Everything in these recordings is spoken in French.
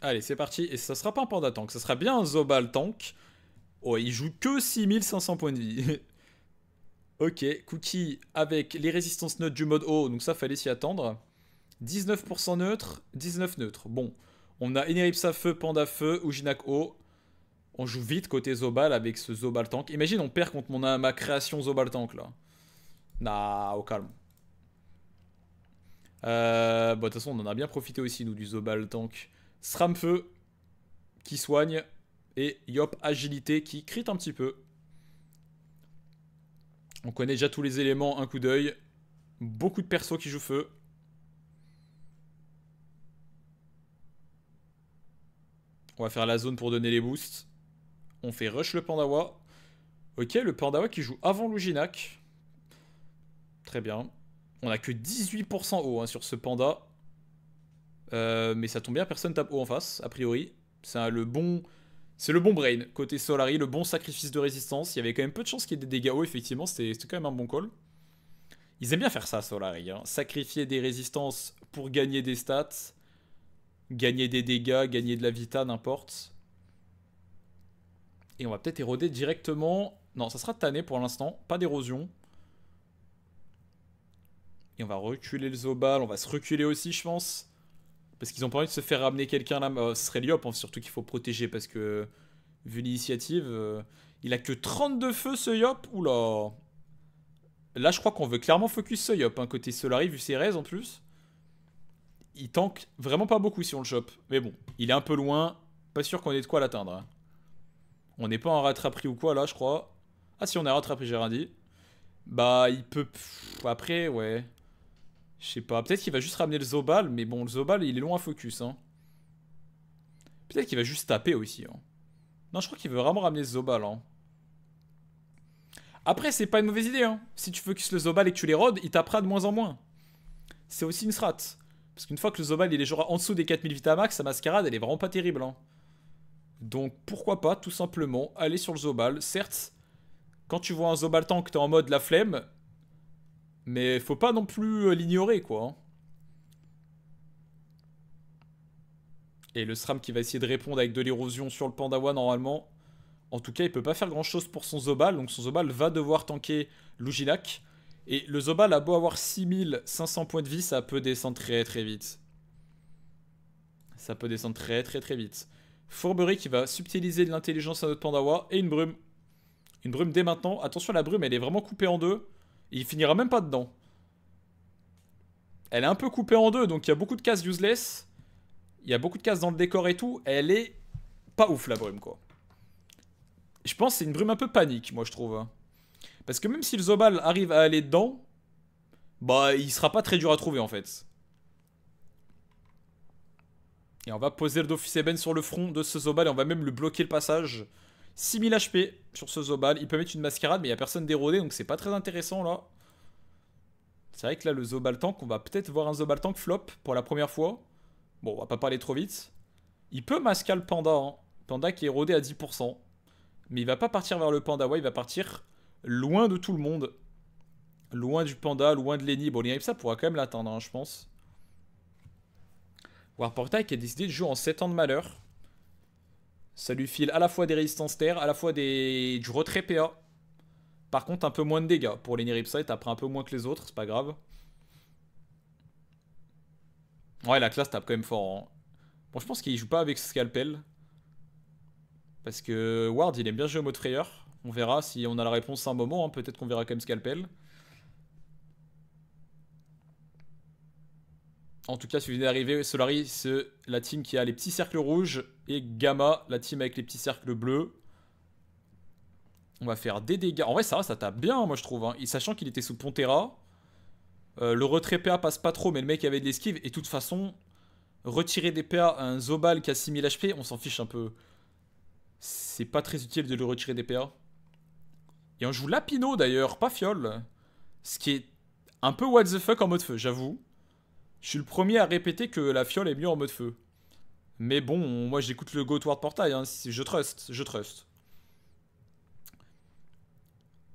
Allez, c'est parti. Et ça sera pas un panda tank, ça sera bien un Zobal tank. Oh, il joue que 6500 points de vie. ok, Cookie avec les résistances neutres du mode O donc ça fallait s'y attendre. 19% neutre, 19 neutre. Bon, on a Eneripsa feu, Panda feu, Uginak O On joue vite côté Zobal avec ce Zobal tank. Imagine, on perd contre mon, ma création Zobal tank là. Nah, au calme. Euh, bah, de toute façon, on en a bien profité aussi, nous, du Zobal tank. Sramfeu qui soigne et Yop Agilité qui crit un petit peu. On connaît déjà tous les éléments, un coup d'œil. Beaucoup de persos qui jouent feu. On va faire la zone pour donner les boosts. On fait rush le Pandawa. Ok, le Pandawa qui joue avant l'Ouginac. Très bien. On a que 18% haut hein, sur ce panda. Euh, mais ça tombe bien, personne tape haut en face, a priori. C'est le bon. C'est le bon brain côté Solari, le bon sacrifice de résistance. Il y avait quand même peu de chance qu'il y ait des dégâts hauts, effectivement. C'était quand même un bon call. Ils aiment bien faire ça, Solari. Hein. Sacrifier des résistances pour gagner des stats, gagner des dégâts, gagner de la vita, n'importe. Et on va peut-être éroder directement. Non, ça sera tanné pour l'instant. Pas d'érosion. Et on va reculer le Zobal. On va se reculer aussi, je pense. Parce qu'ils ont pas envie de se faire ramener quelqu'un là. Euh, ce serait Liop, hein, surtout qu'il faut protéger parce que, vu l'initiative, euh, il a que 32 feux ce Yop. Oula. Là, je crois qu'on veut clairement focus ce Yop. Hein, côté Solari, vu ses raids en plus. Il tank vraiment pas beaucoup si on le chope. Mais bon, il est un peu loin. Pas sûr qu'on ait de quoi l'atteindre. Hein. On n'est pas en rattraperie ou quoi là, je crois. Ah si, on est rattrapé, j'ai rien dit. Bah, il peut... après, ouais. Je sais pas. Peut-être qu'il va juste ramener le Zobal, mais bon, le Zobal, il est loin à focus. Hein. Peut-être qu'il va juste taper aussi. Hein. Non, je crois qu'il veut vraiment ramener le Zobal. Hein. Après, c'est pas une mauvaise idée. Hein. Si tu focuses le Zobal et que tu les rodes, il tapera de moins en moins. C'est aussi une strat. Parce qu'une fois que le Zobal il est genre en dessous des 4000 max, sa mascarade elle est vraiment pas terrible. Hein. Donc pourquoi pas tout simplement aller sur le Zobal. Certes, quand tu vois un Zobal tank, t'es en mode la flemme, mais faut pas non plus euh, l'ignorer, quoi. Hein. Et le SRAM qui va essayer de répondre avec de l'érosion sur le Pandawa, normalement. En tout cas, il peut pas faire grand-chose pour son Zobal. Donc son Zobal va devoir tanker Luginac. Et le Zobal a beau avoir 6500 points de vie, ça peut descendre très très vite. Ça peut descendre très très très vite. Fourberie qui va subtiliser de l'intelligence à notre Pandawa. Et une brume. Une brume dès maintenant. Attention, la brume, elle est vraiment coupée en deux il finira même pas dedans. Elle est un peu coupée en deux, donc il y a beaucoup de cases useless. Il y a beaucoup de cases dans le décor et tout. Elle est pas ouf la brume quoi. Je pense que c'est une brume un peu panique, moi je trouve. Hein. Parce que même si le Zobal arrive à aller dedans, bah il sera pas très dur à trouver en fait. Et on va poser le Dofus sur le front de ce Zobal et on va même lui bloquer le passage. 6000 HP sur ce Zobal. Il peut mettre une mascarade, mais il n'y a personne d'érodé, donc c'est pas très intéressant là. C'est vrai que là, le Zobal Tank, on va peut-être voir un Zobal Tank flop pour la première fois. Bon, on va pas parler trop vite. Il peut masquer le Panda. Hein. Panda qui est érodé à 10%. Mais il va pas partir vers le Panda. Ouais, il va partir loin de tout le monde. Loin du Panda, loin de Lenny. Bon, ça pourra quand même l'atteindre, hein, je pense. Warporta qui a décidé de jouer en 7 ans de malheur. Ça lui file à la fois des résistances terre, à la fois des... du retrait PA. Par contre, un peu moins de dégâts. Pour les Niripsite, après un peu moins que les autres, c'est pas grave. Ouais, la classe tape quand même fort. Hein. Bon, je pense qu'il joue pas avec Scalpel. Parce que Ward, il aime bien jouer au mode frayeur. On verra si on a la réponse à un moment. Hein. Peut-être qu'on verra quand même Scalpel. En tout cas, si vous d'arriver, Solari, c'est la team qui a les petits cercles rouges. Et Gamma, la team avec les petits cercles bleus. On va faire des dégâts. En vrai, ça, ça tape bien, moi, je trouve. Hein. sachant qu'il était sous Pontera. Euh, le retrait PA passe pas trop, mais le mec avait de l'esquive. Et de toute façon, retirer des PA à un Zobal qui a 6000 HP, on s'en fiche un peu. C'est pas très utile de le retirer des PA. Et on joue Lapino, d'ailleurs, pas Fiole. Ce qui est un peu what the fuck en mode feu, j'avoue. Je suis le premier à répéter que la fiole est mieux en mode feu. Mais bon, moi j'écoute le toward Portail, hein. je trust, je trust.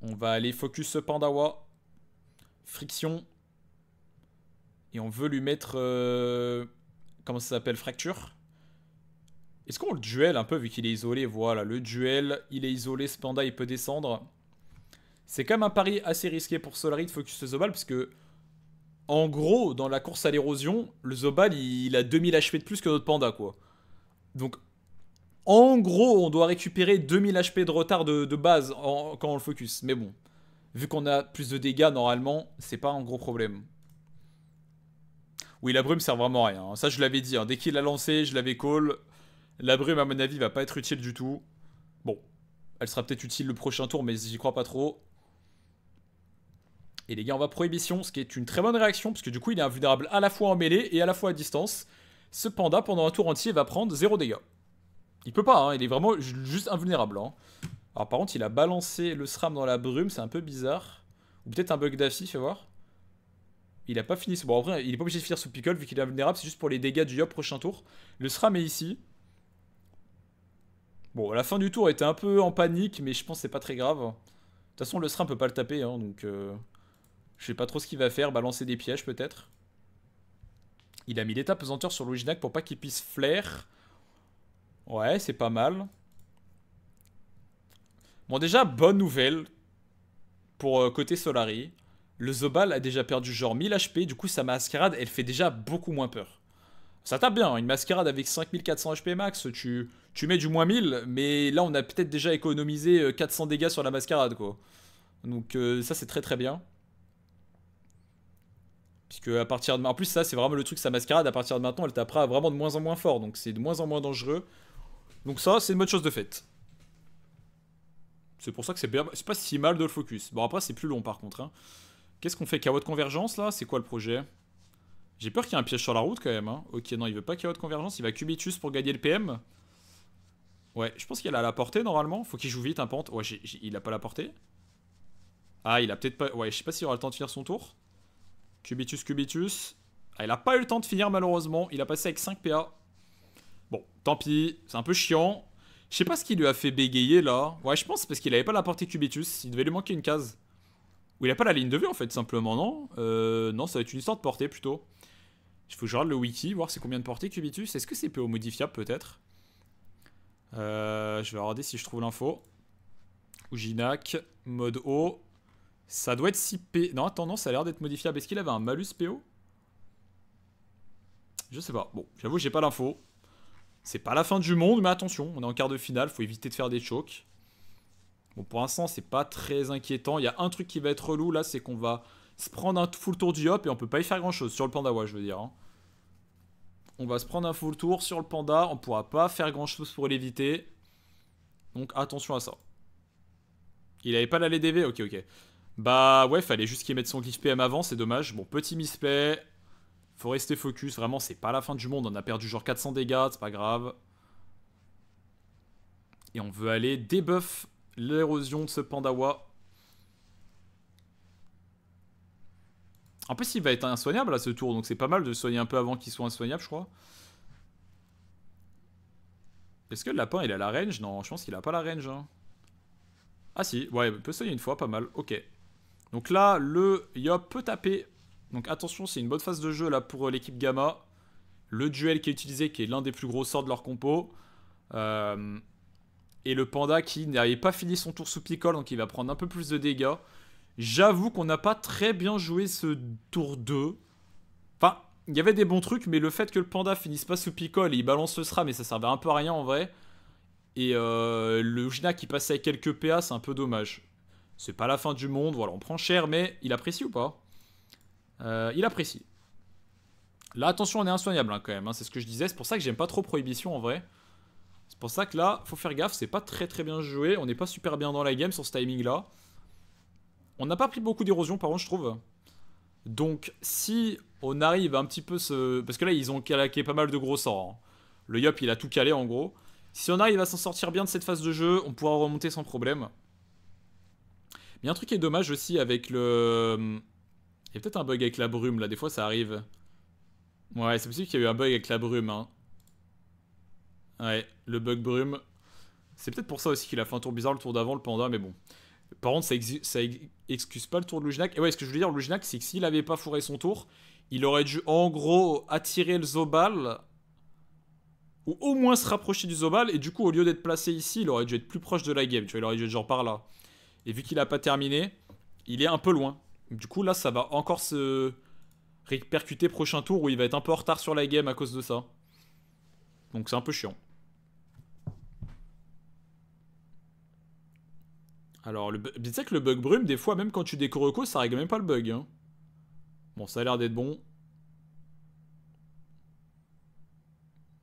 On va aller focus ce Pandawa. Friction. Et on veut lui mettre... Euh, comment ça s'appelle Fracture. Est-ce qu'on le duel un peu vu qu'il est isolé Voilà, le duel, il est isolé, ce panda il peut descendre. C'est quand même un pari assez risqué pour de focus Zobal, parce que en gros, dans la course à l'érosion, le Zobal, il, a 2000 HP de plus que notre panda, quoi. Donc, en gros, on doit récupérer 2000 HP de retard de, base quand on le focus. Mais bon, vu qu'on a plus de dégâts, normalement, c'est pas un gros problème. Oui, la brume sert vraiment à rien. Hein. Ça, je l'avais dit. Hein. Dès qu'il l'a lancé, je l'avais call. La brume, à mon avis, va pas être utile du tout. Bon, elle sera peut-être utile le prochain tour, mais j'y crois pas trop. Et les gars, on va prohibition, ce qui est une très bonne réaction, parce que du coup, il est invulnérable à la fois en mêlée et à la fois à distance. Cependant, pendant un tour entier, va prendre zéro dégâts. Il peut pas, hein, il est vraiment juste invulnérable. Hein. Alors par contre, il a balancé le SRAM dans la brume, c'est un peu bizarre. Ou peut-être un bug d'affi, fais voir. Il a pas fini, bon en vrai, il est pas obligé de finir sous Pickle, vu qu'il est invulnérable, c'est juste pour les dégâts du Yop prochain tour. Le SRAM est ici. Bon, la fin du tour était un peu en panique, mais je pense que c'est pas très grave. De toute façon, le SRAM peut pas le taper, hein, donc... Euh, je sais pas trop ce qu'il va faire, balancer des pièges peut-être. Il a mis l'étape pesanteur sur l'Originac pour pas qu'il puisse flair. Ouais, c'est pas mal. Bon, déjà, bonne nouvelle pour euh, côté Solari. Le Zobal a déjà perdu genre 1000 HP, du coup sa mascarade, elle fait déjà beaucoup moins peur. Ça tape bien, hein. une mascarade avec 5400 HP max, tu, tu mets du moins 1000, mais là on a peut-être déjà économisé 400 euh, dégâts sur la mascarade quoi. Donc euh, ça c'est très très bien. Puisque à partir de... En plus, ça, c'est vraiment le truc, sa mascarade, à partir de maintenant, elle tapera vraiment de moins en moins fort. Donc c'est de moins en moins dangereux. Donc ça, c'est une bonne chose de fait. C'est pour ça que c'est c'est pas si mal de le focus. Bon, après, c'est plus long par contre. Hein. Qu'est-ce qu'on fait KO de convergence là C'est quoi le projet J'ai peur qu'il y ait un piège sur la route quand même. Hein. Ok, non, il veut pas KO de convergence. Il va Cubitus pour gagner le PM. Ouais, je pense qu'il a la portée normalement. Faut qu'il joue vite un pente. Ouais, il a pas la portée. Ah, il a peut-être pas. Ouais, je sais pas s'il aura le temps de finir son tour. Cubitus, Cubitus. Ah, il n'a pas eu le temps de finir malheureusement. Il a passé avec 5 PA. Bon, tant pis. C'est un peu chiant. Je sais pas ce qui lui a fait bégayer là. Ouais, je pense parce qu'il avait pas la portée Cubitus. Il devait lui manquer une case. Ou il a pas la ligne de vue en fait, simplement, non euh, Non, ça va être une histoire de portée plutôt. Il faut que je regarde le wiki, voir c'est combien de portée Cubitus. Est-ce que c'est PO modifiable peut-être euh, Je vais regarder si je trouve l'info. Oujinac, mode O. Ça doit être si p Non, attends, non, ça a l'air d'être modifiable. Est-ce qu'il avait un malus PO Je sais pas. Bon, j'avoue, j'ai pas l'info. C'est pas la fin du monde, mais attention, on est en quart de finale, faut éviter de faire des chocs. Bon, pour l'instant, c'est pas très inquiétant. Il y a un truc qui va être relou là, c'est qu'on va se prendre un full tour du hop et on peut pas y faire grand chose sur le panda, ouais, je veux dire. Hein. On va se prendre un full tour sur le panda, on pourra pas faire grand chose pour l'éviter. Donc attention à ça. Il avait pas la LDV, ok, ok. Bah ouais, fallait juste qu'il mette son glyph PM avant, c'est dommage. Bon, petit misplay. Faut rester focus, vraiment, c'est pas la fin du monde. On a perdu genre 400 dégâts, c'est pas grave. Et on veut aller débuff l'érosion de ce Pandawa. En plus, il va être insoignable à ce tour, donc c'est pas mal de soigner un peu avant qu'il soit insoignable, je crois. Est-ce que le lapin, il a la range Non, je pense qu'il a pas la range. Hein. Ah si, ouais, il peut soigner une fois, pas mal, ok. Donc là, le Yop peut taper. Donc attention, c'est une bonne phase de jeu là pour euh, l'équipe Gamma. Le duel qui est utilisé, qui est l'un des plus gros sorts de leur compo. Euh, et le panda qui n'avait pas fini son tour sous picole, donc il va prendre un peu plus de dégâts. J'avoue qu'on n'a pas très bien joué ce tour 2. Enfin, il y avait des bons trucs, mais le fait que le panda finisse pas sous picole il balance le Sra, mais ça servait un peu à rien en vrai. Et euh, le Ujna qui passait avec quelques PA, c'est un peu dommage. C'est pas la fin du monde, voilà, on prend cher, mais il apprécie ou pas euh, Il apprécie. Là, attention, on est insoignable hein, quand même, hein, c'est ce que je disais. C'est pour ça que j'aime pas trop Prohibition en vrai. C'est pour ça que là, faut faire gaffe, c'est pas très très bien joué. On n'est pas super bien dans la game sur ce timing là. On n'a pas pris beaucoup d'érosion par contre, je trouve. Donc, si on arrive un petit peu ce... Parce que là, ils ont calaqué pas mal de gros sorts. Hein. Le Yop, il a tout calé en gros. Si on arrive à s'en sortir bien de cette phase de jeu, on pourra remonter sans problème. Mais un truc qui est dommage aussi avec le... Euh, il y a peut-être un bug avec la brume, là. Des fois, ça arrive. Ouais, c'est possible qu'il y a eu un bug avec la brume, hein. Ouais, le bug brume. C'est peut-être pour ça aussi qu'il a fait un tour bizarre le tour d'avant, le panda, mais bon. Par contre, ça, excuse pas le tour de Luginac. Et ouais, ce que je veux dire, Lujnac, c'est que s'il avait pas fourré son tour, il aurait dû, en gros, attirer le Zobal ou au moins se rapprocher du Zobal, et du coup, au lieu d'être placé ici, il aurait dû être plus proche de la game, tu vois, il aurait dû être genre par là. Et vu qu'il n'a pas terminé, il est un peu loin. Du coup, là, ça va encore se répercuter prochain tour où il va être un peu en retard sur la game à cause de ça. Donc c'est un peu chiant. Alors, le que le bug brume, des fois, même quand tu découvres ça règle même pas le bug. Hein. Bon, ça a l'air d'être bon.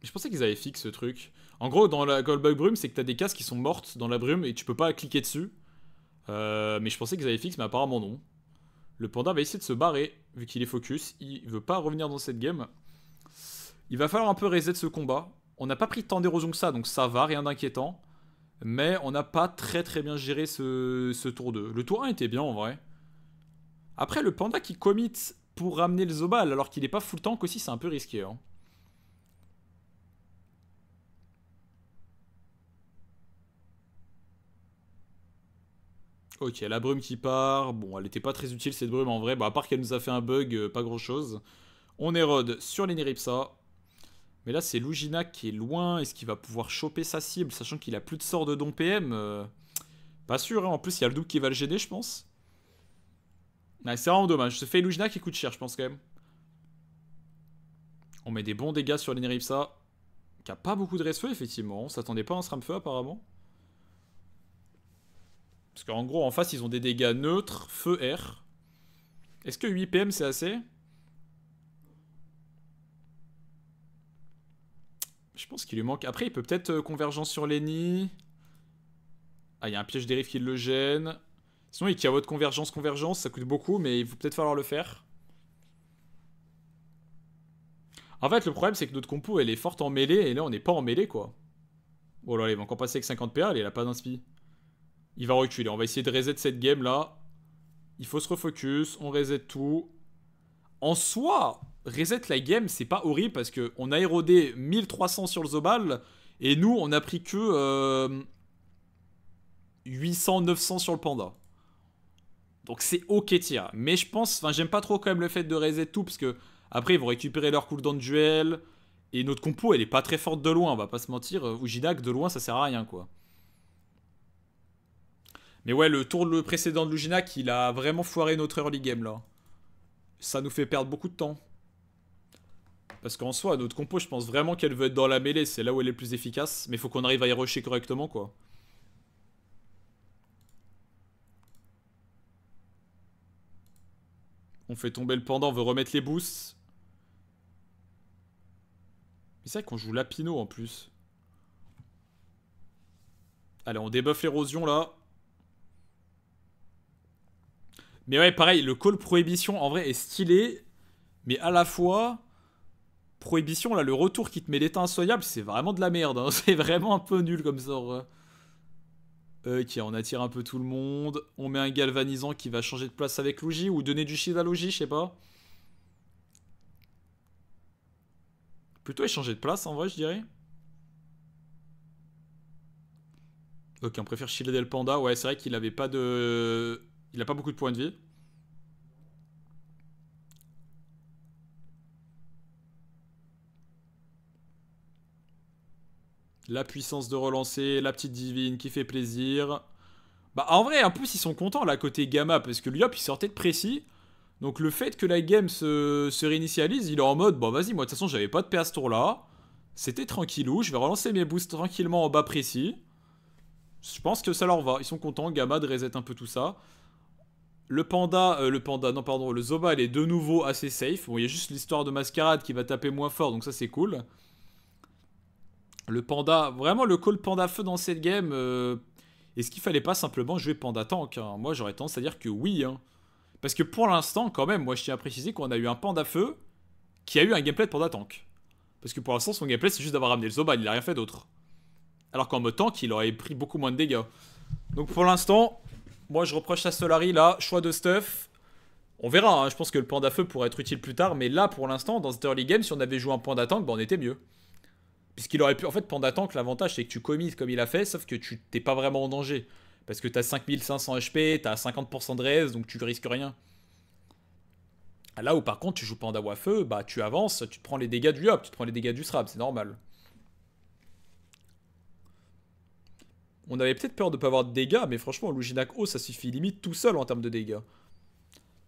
Je pensais qu'ils avaient fixe ce truc. En gros, dans la Goldbug Bug Brume, c'est que t'as des cases qui sont mortes dans la brume et tu peux pas cliquer dessus. Euh, mais je pensais qu'ils avaient fixe, mais apparemment non. Le panda va essayer de se barrer, vu qu'il est focus. Il veut pas revenir dans cette game. Il va falloir un peu reset ce combat. On n'a pas pris tant d'érosion que ça, donc ça va, rien d'inquiétant. Mais on n'a pas très très bien géré ce, tour 2. Le tour 1 était bien en vrai. Après, le panda qui commit pour ramener le Zobal alors qu'il n'est pas full tank aussi, c'est un peu risqué. Hein. Ok, la brume qui part. Bon, elle n'était pas très utile cette brume en vrai. Bah, à part qu'elle nous a fait un bug, euh, pas grand chose. On érode sur les Neripsa. Mais là, c'est Lugina qui est loin. Est-ce qu'il va pouvoir choper sa cible, sachant qu'il a plus de sort de Don PM euh? Pas sûr, hein. en plus, il y a le double qui va le gêner, je pense. c'est vraiment dommage. Ce fait Lugina qui coûte cher, je pense, quand même. On met des bons dégâts sur les Neripsa. Qui a pas beaucoup de reste effectivement. On s'attendait pas à un Sramfeu feu apparemment. Parce qu'en gros, en face, ils ont des dégâts neutres, feu, air. Est-ce que 8 PM, c'est assez Je pense qu'il lui manque. Après, il peut peut-être euh, convergence sur Lenny. Ah, il y a un piège dérive qui le gêne. Sinon, il votre convergence, convergence. Ça coûte beaucoup, mais il va peut-être falloir le faire. En fait, le problème, c'est que notre compo, elle est forte en mêlée. Et là, on n'est pas en mêlée, quoi. Oh là, il va encore passer avec 50 PA. Elle, elle a pas d'inspi. Il va reculer. On va essayer de reset cette game là. Il faut se refocus. On reset tout. En soi, reset la game, c'est pas horrible parce que on a érodé 1300 sur le Zobal. Et nous, on a pris que 800-900 euh, sur le Panda. Donc c'est ok tiens. Mais je pense, enfin j'aime pas trop quand même le fait de reset tout parce que après ils vont récupérer leur cooldown duel. Et notre compo elle est pas très forte de loin, on va pas se mentir. Ujidak de loin ça sert à rien quoi. Mais ouais, le tour précédent de Luginac, il a vraiment foiré notre early game là. Ça nous fait perdre beaucoup de temps. Parce qu'en soi, notre compo, je pense vraiment qu'elle veut être dans la mêlée. C'est là où elle est plus efficace. Mais faut qu'on arrive à y rusher correctement quoi. On fait tomber le pendant, on veut remettre les boosts. Mais c'est vrai qu'on joue Lapino en plus. Allez, on débuffe l'érosion là. Mais ouais, pareil, le call prohibition en vrai est stylé, mais à la fois, prohibition, là, le retour qui te met l'état insoyable, c'est vraiment de la merde. Hein. C'est vraiment un peu nul comme sort. Euh, ok, on attire un peu tout le monde. On met un galvanisant qui va changer de place avec Luigi ou donner du shield à Luigi, je sais pas. Plutôt échanger de place en vrai, je dirais. Ok, on préfère Shield del Panda. Ouais, c'est vrai qu'il avait pas de il n'a pas beaucoup de points de vie. La puissance de relancer, la petite divine qui fait plaisir. Bah en vrai, en plus ils sont contents là côté Gamma parce que lui hop il sortait de précis. Donc le fait que la game se, réinitialise, il est en mode bon vas-y moi de toute façon j'avais pas de paix à ce tour là. C'était tranquillou, je vais relancer mes boosts tranquillement en bas précis. Je pense que ça leur va, ils sont contents, Gamma de reset un peu tout ça. Le panda, euh, le panda, non pardon, le Zoba, il est de nouveau assez safe. Bon, il y a juste l'histoire de Mascarade qui va taper moins fort, donc ça c'est cool. Le panda, vraiment le call panda feu dans cette game. Euh, est-ce qu'il fallait pas simplement jouer panda tank hein? Moi j'aurais tendance à dire que oui. Hein. Parce que pour l'instant, quand même, moi je tiens à préciser qu'on a eu un panda feu qui a eu un gameplay de panda tank. Parce que pour l'instant, son gameplay c'est juste d'avoir ramené le Zoba, il n'a rien fait d'autre. Alors qu'en mode tank, il aurait pris beaucoup moins de dégâts. Donc pour l'instant, moi, je reproche à Solari, là, choix de stuff. On verra, hein. je pense que le panda feu pourrait être utile plus tard, mais là, pour l'instant, dans cette early game, si on avait joué un panda tank, bah, on était mieux. Puisqu'il aurait pu. En fait, panda tank, l'avantage, c'est que tu commises comme il a fait, sauf que tu t'es pas vraiment en danger. Parce que t'as 5500 HP, t'as 50% de raise, donc tu risques rien. Là où par contre tu joues panda à feu, bah tu avances, tu te prends les dégâts du hop, tu te prends les dégâts du SRAB, c'est normal. On avait peut-être peur de ne pas avoir de dégâts, mais franchement, Luginac O, ça suffit limite tout seul en termes de dégâts.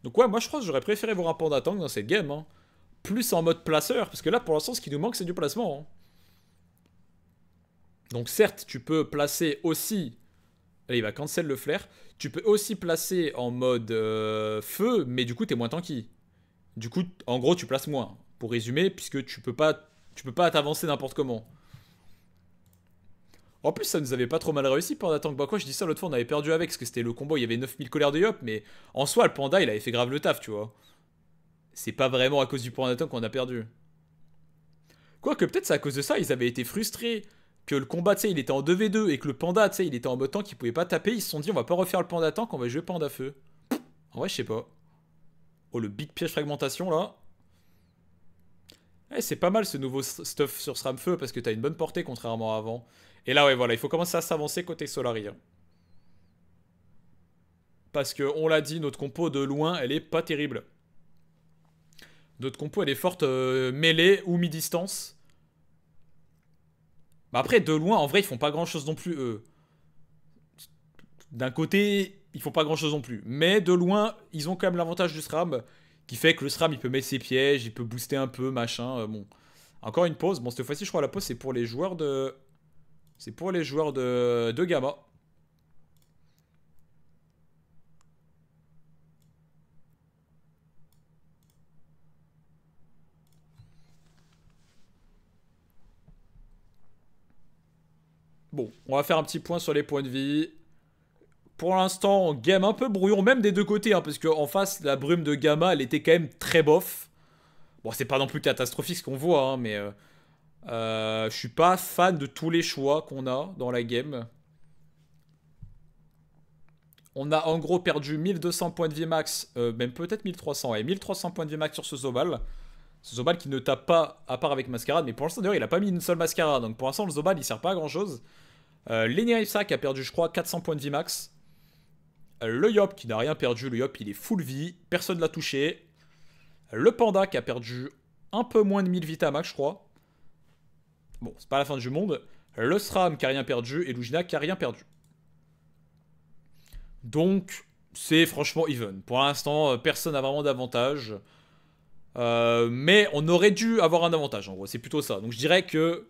Donc ouais, moi je pense que j'aurais préféré voir un panda tank dans cette game. Hein. Plus en mode placeur, parce que là pour l'instant ce qui nous manque c'est du placement. Hein. Donc certes, tu peux placer aussi... Allez, il va cancel le flair. Tu peux aussi placer en mode euh, feu, mais du coup t'es moins tanky. Du coup, en gros, tu places moins. Pour résumer, puisque tu peux pas tu peux pas t'avancer n'importe comment. En plus, ça nous avait pas trop mal réussi, Panda Tank quoi, Je dis ça l'autre fois, on avait perdu avec, parce que c'était le combo, il y avait 9000 colères de Yop, mais en soi, le Panda, il avait fait grave le taf, tu vois. C'est pas vraiment à cause du Panda Tank qu'on a perdu. Quoique, peut-être c'est à cause de ça, ils avaient été frustrés que le combat, tu sais, il était en 2v2 et que le Panda, tu sais, il était en mode tank, il pouvait pas taper. Ils se sont dit, on va pas refaire le Panda Tank, on va jouer Panda Feu. En vrai, je sais pas. Oh, le big piège fragmentation là. Eh, c'est pas mal ce nouveau stuff sur SRAM Feu parce que t'as une bonne portée contrairement à avant. Et là, ouais, voilà, il faut commencer à s'avancer côté Solari. Hein. Parce que, on l'a dit, notre compo de loin, elle est pas terrible. Notre compo, elle est forte euh, mêlée ou mi-distance. Bah, après, de loin, en vrai, ils font pas grand-chose non plus, eux. D'un côté, ils font pas grand-chose non plus. Mais de loin, ils ont quand même l'avantage du SRAM, qui fait que le SRAM, il peut mettre ses pièges, il peut booster un peu, machin. Euh, bon, encore une pause. Bon, cette fois-ci, je crois que la pause, c'est pour les joueurs de... C'est pour les joueurs de, Gamma. Bon, on va faire un petit point sur les points de vie. Pour l'instant, game un peu brouillon, même des deux côtés, hein, parce qu'en face, la brume de Gamma, elle était quand même très bof. Bon, c'est pas non plus catastrophique ce qu'on voit, hein, mais... Euh, euh, je suis pas fan de tous les choix qu'on a dans la game. On a en gros perdu 1200 points de vie max, euh, même peut-être 1300, et 1300 points de vie max sur ce Zobal. Ce Zobal qui ne tape pas, à part avec Mascarade, mais pour l'instant d'ailleurs il a pas mis une seule Mascarade, donc pour l'instant le Zobal il sert pas à grand chose. Euh, qui a perdu je crois 400 points de vie max. Euh, le Yop qui n'a rien perdu, le Yop il est full vie, personne l'a touché. Le Panda qui a perdu un peu moins de 1000 max je crois. Bon, c'est pas la fin du monde. Le SRAM qui a rien perdu et Lugina qui a rien perdu. Donc, c'est franchement even. Pour l'instant, euh, personne n'a vraiment d'avantage. Euh, mais on aurait dû avoir un avantage en gros, c'est plutôt ça. Donc je dirais que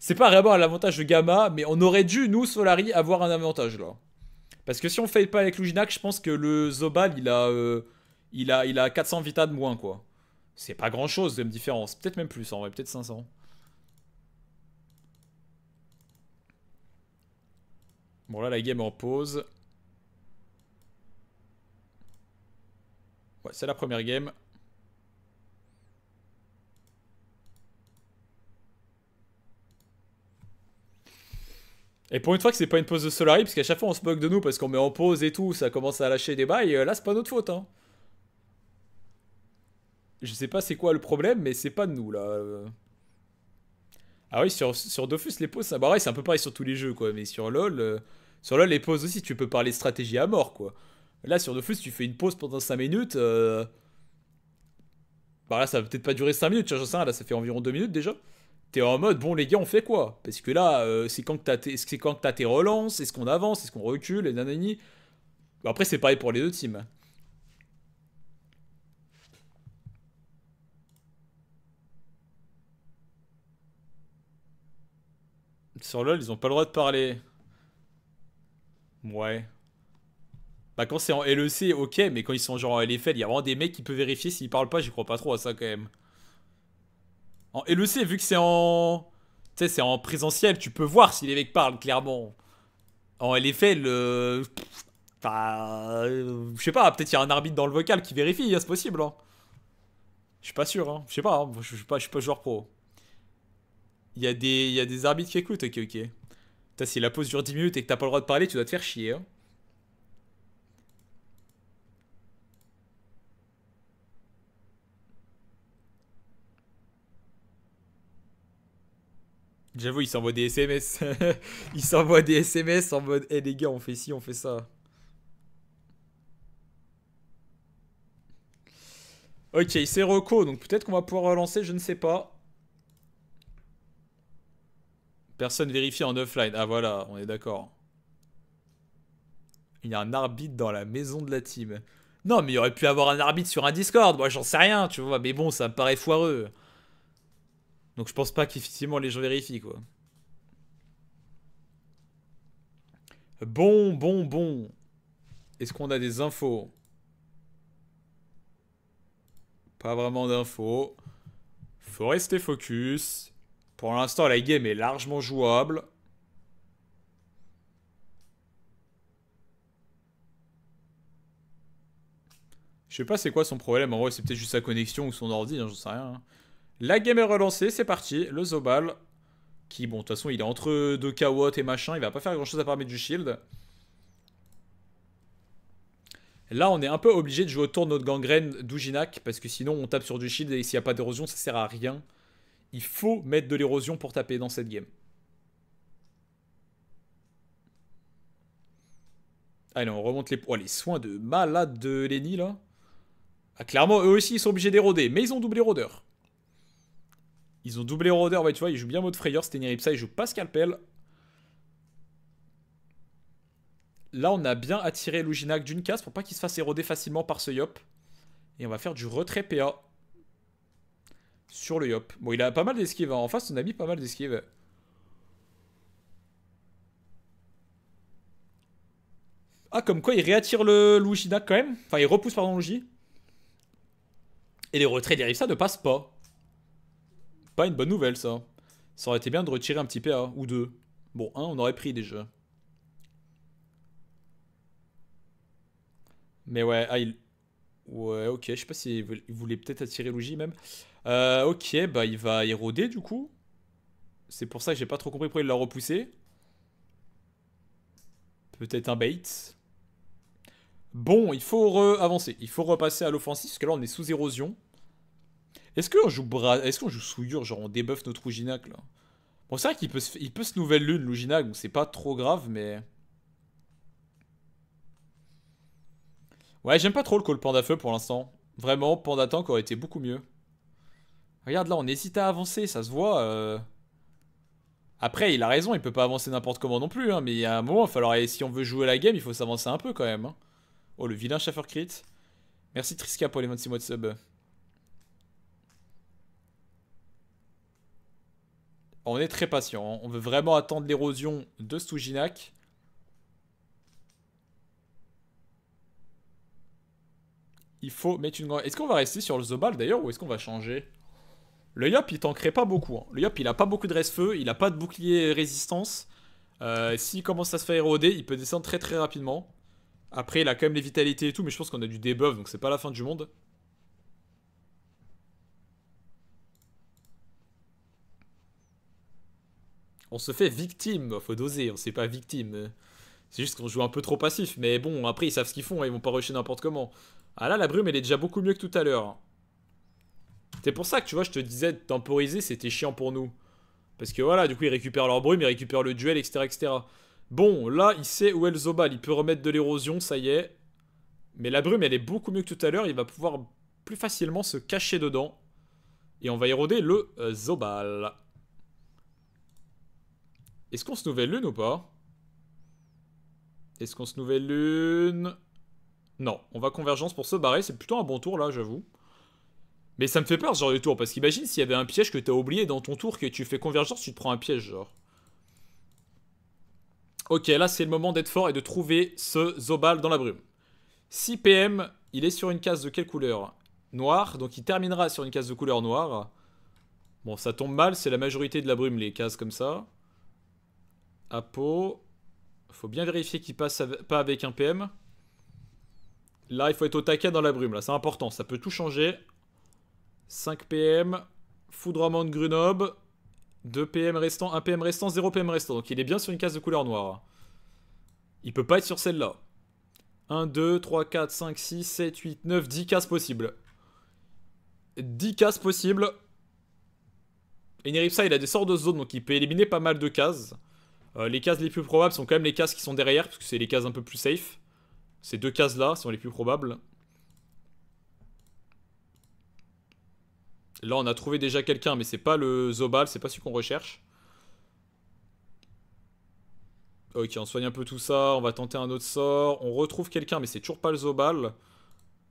c'est pas vraiment à l'avantage de Gamma, mais on aurait dû, nous, Solari, avoir un avantage là. Parce que si on fait pas avec Luginac, je pense que le Zobal, il a, euh, il a, il a 400 vita de moins quoi. C'est pas grand chose de différence, peut-être même plus en vrai, peut-être 500. Bon, là, la game en pause. Ouais, c'est la première game. Et pour une fois que c'est pas une pause de Solari, parce qu'à chaque fois on se moque de nous parce qu'on met en pause et tout, ça commence à lâcher des bails, euh, là c'est pas notre faute. Hein. Je sais pas c'est quoi le problème, mais c'est pas de nous là. Euh. Ah oui, sur, sur Dofus, les pauses, ça... Bah c'est un peu pareil sur tous les jeux, quoi. Mais sur LoL, euh, sur les pauses aussi, tu peux parler stratégie à mort, quoi. Là, sur Dofus, tu fais une pause pendant 5 minutes. Euh, bah là, ça va peut-être pas durer 5 minutes, sais là, ça fait environ 2 minutes déjà. T'es en mode, bon, les gars, on fait quoi Parce que là, euh, c'est quand t'as tes, quand tes relances, est-ce qu'on avance, est-ce qu'on recule, et nanani. après, c'est pareil pour les deux teams. Sur LoL, ils ont pas le droit de parler. Ouais. Bah quand c'est en LEC, ok, mais quand ils sont genre en LFL, il y a vraiment des mecs qui peuvent vérifier s'ils parlent pas, j'y crois pas trop à ça quand même. En LEC, vu que c'est en... Tu sais, c'est en présentiel, tu peux voir si les mecs parlent, clairement. En LFL, euh... Bah, euh, je sais pas, peut-être y'a un arbitre dans le vocal qui vérifie, hein, c'est possible. Hein. Je suis pas sûr, hein. je sais pas, hein, je suis pas joueur pro. Il y, a des, arbitres qui écoutent, ok, ok. si la pause dure 10 minutes et que t'as pas le droit de parler, tu dois te faire chier. Hein. J'avoue, il s'envoie des SMS. il s'envoie des SMS en mode Eh les gars, on fait ci, on fait ça. Ok, c'est reco donc peut-être qu'on va pouvoir relancer, je ne sais pas. Personne vérifie en offline. Ah voilà, on est d'accord. Il y a un arbitre dans la maison de la team. Non, mais il aurait pu avoir un arbitre sur un Discord. Moi, j'en sais rien, tu vois. Mais bon, ça me paraît foireux. Donc, je pense pas qu'effectivement les gens vérifient, quoi. Bon, bon, bon. Est-ce qu'on a des infos Pas vraiment d'infos. Faut rester focus. Pour l'instant, la game est largement jouable. Je sais pas c'est quoi son problème, en vrai c'est peut-être juste sa connexion ou son ordi, hein, j'en sais rien. Hein. La game est relancée, c'est parti, le Zobal, qui bon de toute façon il est entre deux kw et machin, il va pas faire grand chose à part mettre du shield. Là on est un peu obligé de jouer autour de notre gangrène d'Uginak. parce que sinon on tape sur du shield et s'il n'y a pas d'érosion ça sert à rien. Il faut mettre de l'érosion pour taper dans cette game. Allez, on remonte les... Oh, les soins de malade de Lenny, là. Ah, clairement, eux aussi, ils sont obligés d'éroder. Mais ils ont doublé rôdeur. Ils ont doublé rôdeur Ouais, tu vois, ils jouent bien mode frayeur. ça ils jouent pas scalpel. Là, on a bien attiré Luginac d'une case pour pas qu'il se fasse éroder facilement par ce Yop. Et on va faire du retrait PA sur le Yop. Bon, il a pas mal d'esquives. Hein. En face, on a mis pas mal d'esquives. Ah, comme quoi, il réattire le Lugina quand même. Enfin, il repousse, pardon, Luigi. Et les retraits ça ne passent pas. Pas une bonne nouvelle, ça. Ça aurait été bien de retirer un petit PA, ou deux. Bon, un, on aurait pris déjà. Mais ouais, ah, il, Ouais, ok, je sais pas s'il voulait peut-être attirer Luigi même. Euh, ok, bah il va éroder du coup. C'est pour ça que j'ai pas trop compris pourquoi il l'a repoussé. Peut-être un bait. Bon, il faut avancer. Il faut repasser à l'offensive parce que là on est sous érosion. Est-ce qu'on joue, bra... Est qu'on joue souillure, genre on débuffe notre Rouginac là Bon, c'est vrai qu'il peut, se... il peut se nouvelle lune Luginac, donc c'est pas trop grave, mais. Ouais, j'aime pas trop le call panda feu pour l'instant. Vraiment, panda tank aurait été beaucoup mieux. Regarde là, on hésite à avancer, ça se voit. Euh. Après, il a raison, il peut pas avancer n'importe comment non plus. Hein, mais il y a un moment, il falloir, si on veut jouer la game, il faut s'avancer un peu quand même. Hein. Oh, le vilain chauffeur crit. Merci Triska pour les 26 mois de sub. On est très patient. Hein. On veut vraiment attendre l'érosion de Sujinak. Il faut mettre une grande... Est-ce qu'on va rester sur le Zobal d'ailleurs ou est-ce qu'on va changer Le Yop, il t'en crée pas beaucoup. Hein. Le Yop, il a pas beaucoup de reste-feu, il a pas de bouclier résistance. Euh, s'il commence à se faire éroder, il peut descendre très très rapidement. Après, il a quand même les vitalités et tout, mais je pense qu'on a du debuff, donc c'est pas la fin du monde. On se fait victime, faut doser, on s'est pas victime. C'est juste qu'on joue un peu trop passif, mais bon, après ils savent ce qu'ils font, hein, ils vont pas rusher n'importe comment. Ah là, la brume, elle est déjà beaucoup mieux que tout à l'heure. Hein. C'est pour ça que tu vois, je te disais, temporiser, c'était chiant pour nous. Parce que voilà, du coup, ils récupèrent leur brume, ils récupèrent le duel, etc. Bon, là, il sait où est le Zobal. Il peut remettre de l'érosion, ça y est. Mais la brume, elle est beaucoup mieux que tout à l'heure. Il va pouvoir plus facilement se cacher dedans. Et on va éroder le euh, Zobal. Est-ce qu'on se nouvelle l'une ou pas Est-ce qu'on se nouvelle l'une non, on va convergence pour se barrer. C'est plutôt un bon tour là, j'avoue. Mais ça me fait peur ce genre de tour, parce qu'imagine s'il y avait un piège que t'as oublié dans ton tour, que tu fais convergence, tu te prends un piège, genre. Ok, là c'est le moment d'être fort et de trouver ce Zobal dans la brume. 6 PM, il est sur une case de quelle couleur Noire donc il terminera sur une case de couleur noire. Bon, ça tombe mal, c'est la majorité de la brume, les cases comme ça. Apo. Faut bien vérifier qu'il passe pas avec un PM. Là, il faut être au taquet dans la brume. Là, c'est important. Ça peut tout changer. 5 PM. Foudrement de Grenoble. 2 PM restant, 1 PM restant, 0 PM restant. Donc il est bien sur une case de couleur noire. Hein. Il peut pas être sur celle-là. 1, 2, 3, 4, 5, 6, 7, 8, 9, 10 cases possibles. 10 cases possibles. Et Neripsa, il a des sorts de zone, donc il peut éliminer pas mal de cases. Euh, les cases les plus probables sont quand même les cases qui sont derrière, parce que c'est les cases un peu plus safe. Ces deux cases-là sont les plus probables. Là, on a trouvé déjà quelqu'un, mais c'est pas le Zobal, c'est pas celui qu'on recherche. Ok, on soigne un peu tout ça, on va tenter un autre sort. On retrouve quelqu'un, mais c'est toujours pas le Zobal.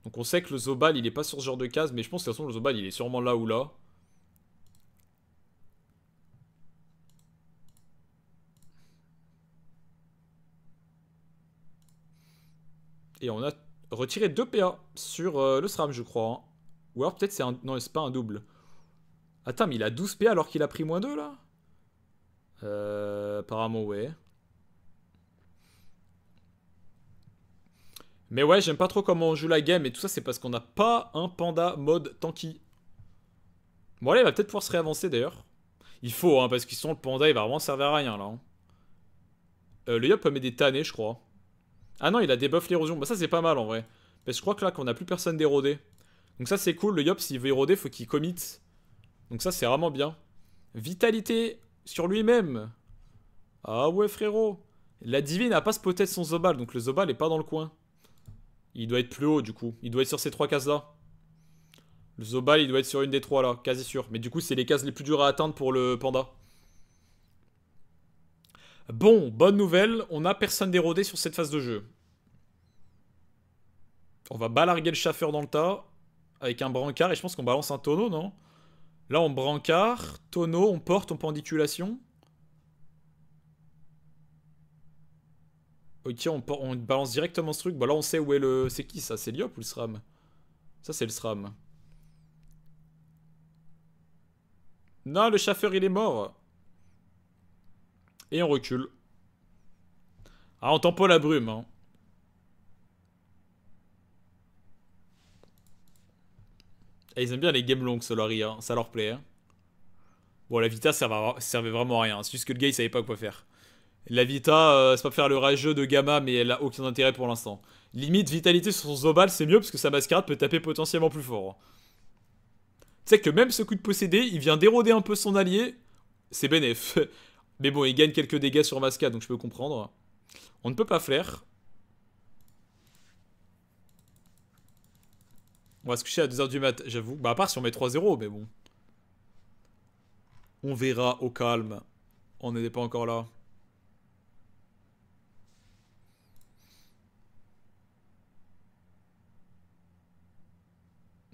Donc on sait que le Zobal, il est pas sur ce genre de case, mais je pense que de toute façon, le Zobal, il est sûrement là ou là. Et on a retiré 2 PA sur euh, le SRAM, je crois. Hein. Ou alors peut-être c'est un... Non, c'est pas un double. Attends, mais il a 12 PA alors qu'il a pris moins 2, là euh, Apparemment, ouais. Mais ouais, j'aime pas trop comment on joue la game et tout ça, c'est parce qu'on n'a pas un panda mode tanky. Bon, là, il va peut-être pouvoir se réavancer, d'ailleurs. Il faut, hein, parce qu'ils sont le panda, il va vraiment servir à rien, là. Hein. Euh, le Yop peut mettre des tannés, je crois. Ah non, il a débuff l'érosion. Bah ça, c'est pas mal, en vrai. Parce que je crois que là, qu'on a plus personne d'érodé. Donc ça, c'est cool. Le Yop, s'il veut éroder, faut qu'il commit. Donc ça, c'est vraiment bien. Vitalité sur lui-même. Ah ouais, frérot. La divine a pas spoté son Zobal, donc le Zobal est pas dans le coin. Il doit être plus haut, du coup. Il doit être sur ces trois cases-là. Le Zobal, il doit être sur une des trois, là, quasi sûr. Mais du coup, c'est les cases les plus dures à atteindre pour le panda. Bon, bonne nouvelle, on n'a personne d'érodé sur cette phase de jeu. On va balarguer le chauffeur dans le tas avec un brancard et je pense qu'on balance un tonneau, non Là, on brancard, tonneau, on porte, on pendiculation. Ok, on, on, balance directement ce truc. Bon, là, on sait où est le... C'est qui ça C'est Lyop ou le SRAM Ça, c'est le SRAM. Non, le chauffeur, il est mort. Et on recule. Ah, on tente pas la brume. Hein. Eh, ils aiment bien les games longues, Solari. Hein. Ça leur plaît. Hein. Bon, la Vita servait vraiment à rien. C'est juste que le gars, il savait pas quoi faire. La Vita, euh, c'est pas faire le rageux de Gamma, mais elle a aucun intérêt pour l'instant. Limite, vitalité sur son Zobal, c'est mieux parce que sa mascarade peut taper potentiellement plus fort. Tu sais que même ce coup de possédé, il vient d'éroder un peu son allié. C'est bénéf. Mais bon, il gagne quelques dégâts sur Masca, donc je peux comprendre. On ne peut pas flair. On va se coucher à 2h du mat, j'avoue. Bah, à part si on met 3-0, mais bon. On verra au calme. On n'était pas encore là.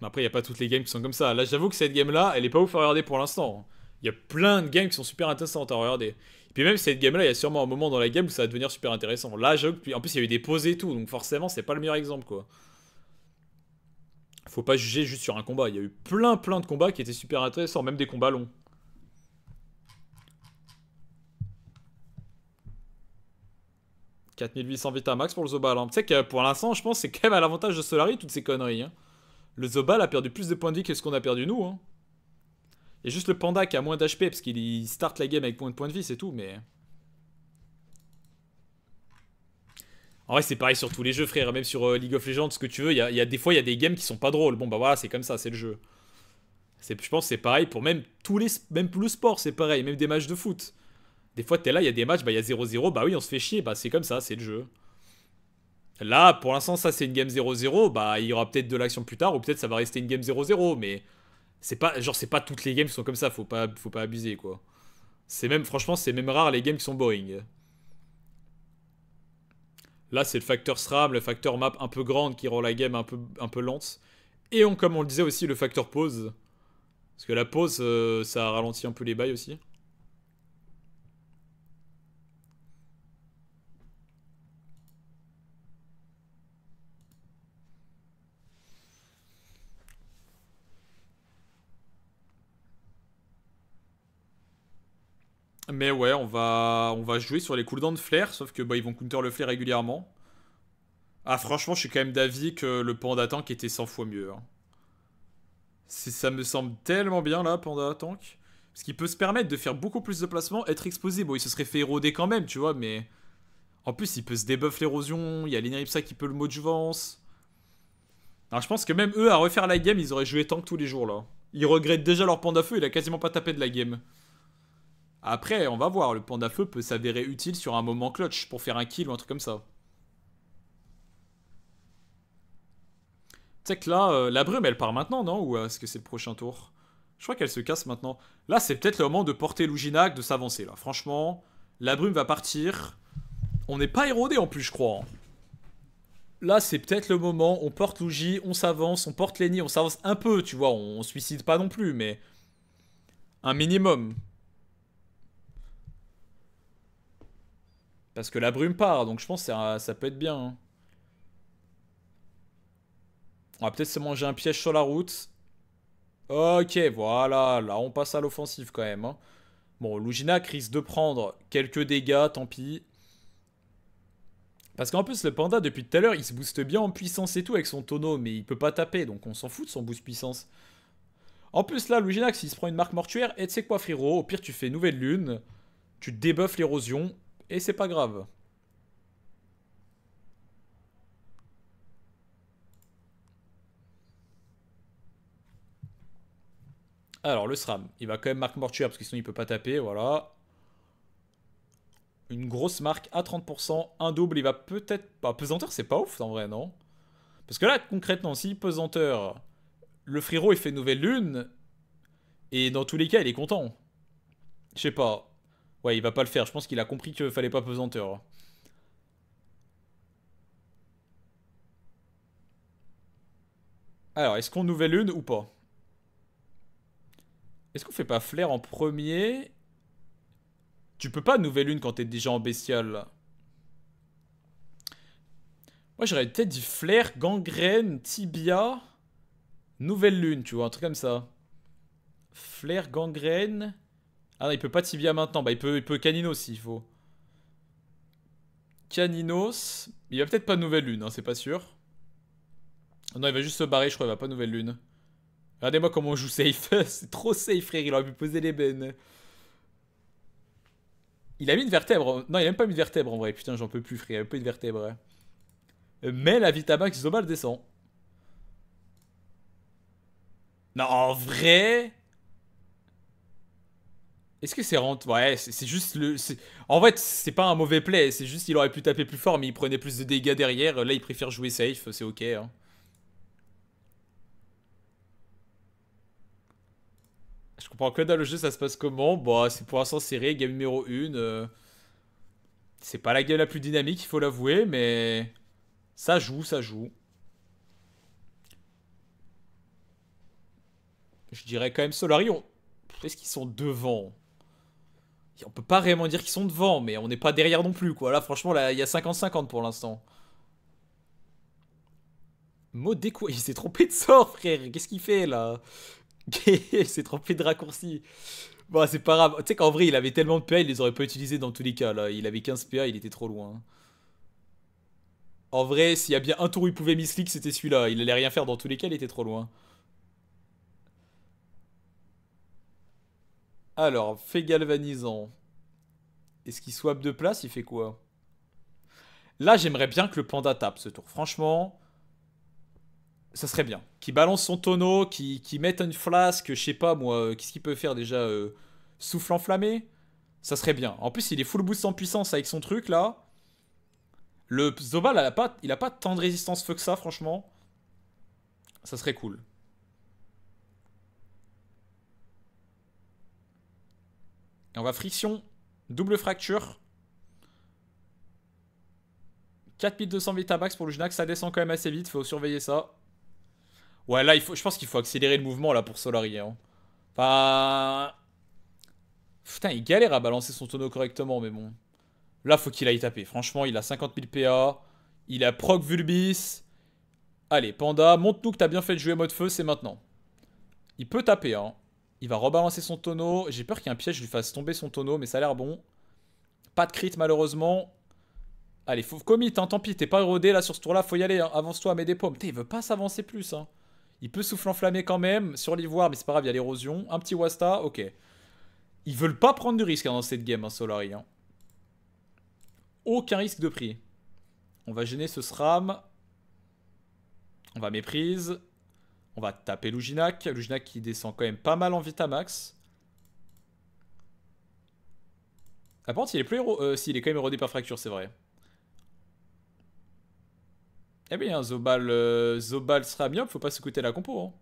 Après, il n'y a pas toutes les games qui sont comme ça. Là, j'avoue que cette game-là, elle est pas ouf à regarder pour l'instant. Il y a plein de games qui sont super intéressantes à regarder. Et puis même cette game-là, il y a sûrement un moment dans la game où ça va devenir super intéressant. Là, en plus, il y a eu des pauses et tout, donc forcément, c'est pas le meilleur exemple, quoi. Faut pas juger juste sur un combat. Il y a eu plein, plein de combats qui étaient super intéressants, même des combats longs. « 4800 max pour le Zobal. Hein. Tu sais que pour l'instant, je pense c'est quand même à l'avantage de Solari, toutes ces conneries. Hein. Le Zobal a perdu plus de points de vie que ce qu'on a perdu nous. Hein. Et juste le panda qui a moins d'HP parce qu'il start la game avec moins de points de vie, c'est tout, mais... En vrai, c'est pareil sur tous les jeux, frère. Même sur euh, League of Legends, ce que tu veux, il y, a, des fois, il y a des games qui sont pas drôles. Bon, bah voilà, c'est comme ça, c'est le jeu. Je pense que c'est pareil pour même tous les... Même le sport, c'est pareil. Même des matchs de foot. Des fois, t'es là, il y a des matchs, bah il y a 0-0, bah oui, on se fait chier, bah c'est comme ça, c'est le jeu. Là, pour l'instant, ça c'est une game 0-0, bah il y aura peut-être de l'action plus tard, ou peut-être ça va rester une game 0-0, mais c'est pas genre c'est pas toutes les games qui sont comme ça, faut pas faut pas abuser quoi. C'est même franchement, c'est même rare les games qui sont boring. Là, c'est le facteur SRAM, le facteur map un peu grande qui rend la game un peu un peu lente et comme on le disait aussi le facteur pause parce que la pause euh, ça ralentit un peu les bails aussi. mais ouais, on va, on va jouer sur les cooldowns de flair, sauf que bah, ils vont counter le flair régulièrement. Ah, franchement, je suis quand même d'avis que le panda tank était 100 fois mieux. Hein. Ça me semble tellement bien là, panda tank. Parce qu'il peut se permettre de faire beaucoup plus de placements, être exposé. Bon, il se serait fait éroder quand même, tu vois, mais. En plus, il peut se débuff l'érosion, il y a l'Inripsa qui peut le mot de Alors, je pense que même eux, à refaire la game, ils auraient joué tank tous les jours là. Ils regrettent déjà leur panda feu, il a quasiment pas tapé de la game. Après, on va voir, le panda feu peut s'avérer utile sur un moment clutch pour faire un kill ou un truc comme ça. Tu que là, euh, la brume, elle part maintenant, non Ou est-ce que c'est le prochain tour Je crois qu'elle se casse maintenant. Là, c'est peut-être le moment de porter Luginac, de s'avancer, là. Franchement, la brume va partir. On n'est pas érodé en plus, je crois. Hein. Là, c'est peut-être le moment, on porte l'Ouji, on s'avance, on porte Lenny, on s'avance un peu, tu vois, on, on suicide pas non plus, mais... Un minimum. Parce que la brume part, donc je pense que ça, peut être bien. Hein. On va peut-être se manger un piège sur la route. Ok, voilà, là on passe à l'offensive quand même. Hein. Bon, Luginac risque de prendre quelques dégâts, tant pis. Parce qu'en plus, le panda, depuis tout à l'heure, il se booste bien en puissance et tout avec son tonneau, mais il peut pas taper, donc on s'en fout de son boost puissance. En plus, là, Luginax, il se prend une marque mortuaire, et tu sais quoi, frérot, au pire, tu fais nouvelle lune, tu débuffes l'érosion, et c'est pas grave. Alors, le SRAM. Il va quand même marque mortuaire parce que sinon il peut pas taper. Voilà. Une grosse marque à 30%. Un double, il va peut-être pas. Pesanteur, c'est pas ouf en vrai, non Parce que là, concrètement, si Pesanteur, le frérot, il fait Nouvelle Lune. Et dans tous les cas, il est content. Je sais pas. Ouais, il va pas le faire. Je pense qu'il a compris qu'il fallait pas pesanteur. Hein. Alors, est-ce qu'on nouvelle Lune ou pas Est-ce qu'on fait pas flair en premier Tu peux pas nouvelle Lune quand t'es déjà en bestial. Moi, j'aurais peut-être dit flair, gangrène, tibia, nouvelle lune, tu vois, un truc comme ça. Flair, gangrène, ah non, il peut pas Tibia maintenant. Bah, il peut, il peut Caninos s'il faut. Caninos. Il va peut-être pas nouvelle lune, hein, c'est pas sûr. Ah non, il va juste se barrer, je crois. Il va pas nouvelle lune. Regardez-moi comment on joue safe. c'est trop safe, frère. Il aurait pu poser les bennes. Il a mis une vertèbre. Non, il a même pas mis de vertèbre en vrai. Putain, j'en peux plus, frère. Il a même pas de vertèbre. Mais la Vitamax Zobal descend. Non, en vrai. Est-ce que c'est rentable Ouais, c'est juste le. En fait, c'est pas un mauvais play, c'est juste qu'il aurait pu taper plus fort, mais il prenait plus de dégâts derrière. Là, il préfère jouer safe, c'est ok. Hein. Je comprends que dans le jeu, ça se passe comment Bon, bah, c'est pour l'instant serré, game numéro 1. Euh. C'est pas la game la plus dynamique, il faut l'avouer, mais. Ça joue, ça joue. Je dirais quand même Solarion. Est-ce qu'ils sont devant on peut pas vraiment dire qu'ils sont devant, mais on n'est pas derrière non plus, quoi. Là, franchement, là, il y a 50-50 pour l'instant. déco il s'est trompé de sort, frère. Qu'est-ce qu'il fait, là Il s'est trompé de raccourci. Bon, bah, c'est pas grave. Tu sais qu'en vrai, il avait tellement de PA, il les aurait pas utilisés dans tous les cas, là. Il avait 15 PA, il était trop loin. En vrai, s'il y a bien un tour où il pouvait misclick, c'était celui-là. Il allait rien faire dans tous les cas, il était trop loin. Alors, fait galvanisant. Est-ce qu'il swap de place Il fait quoi Là, j'aimerais bien que le panda tape ce tour. Franchement, ça serait bien. Qui balance son tonneau, qui, qui mette une flasque, je sais pas moi, euh, qu'est-ce qu'il peut faire déjà euh, Souffle enflammé Ça serait bien. En plus, il est full boost en puissance avec son truc là. Le Zobal, a il a pas tant de résistance feu que ça, franchement. Ça serait cool. Et on va friction, double fracture. 4200 max pour le Genax, ça descend quand même assez vite, faut surveiller ça. Ouais, là, il faut, je pense qu'il faut accélérer le mouvement là pour Solari. Hein. Enfin... Putain, il galère à balancer son tonneau correctement, mais bon. Là, faut qu'il aille taper. Franchement, il a 50 000 PA. Il a proc Vulbis. Allez, Panda, montre-nous que t'as bien fait de jouer mode feu, c'est maintenant. Il peut taper, hein. Il va rebalancer son tonneau. J'ai peur qu'il y ait un piège lui fasse tomber son tonneau, mais ça a l'air bon. Pas de crit malheureusement. Allez, faut commit, hein, tant pis, t'es pas érodé là sur ce tour-là, faut y aller, hein. avance-toi, mets des pommes. il veut pas s'avancer plus. Hein. Il peut souffler enflammé quand même, sur l'ivoire, mais c'est pas grave, il y a l'érosion. Un petit Wasta, ok. Ils veulent pas prendre de risque hein, dans cette game, hein, Solari. Aucun risque de prix. On va gêner ce SRAM. On va méprise. On va taper Luginac. Luginac qui descend quand même pas mal en Vitamax. Ah, par il est plus héros. Euh, si, il est quand même érodé par fracture, c'est vrai. Eh bien, hein, Zobal, euh, Zobal sera bien faut pas se coûter la compo. Hein.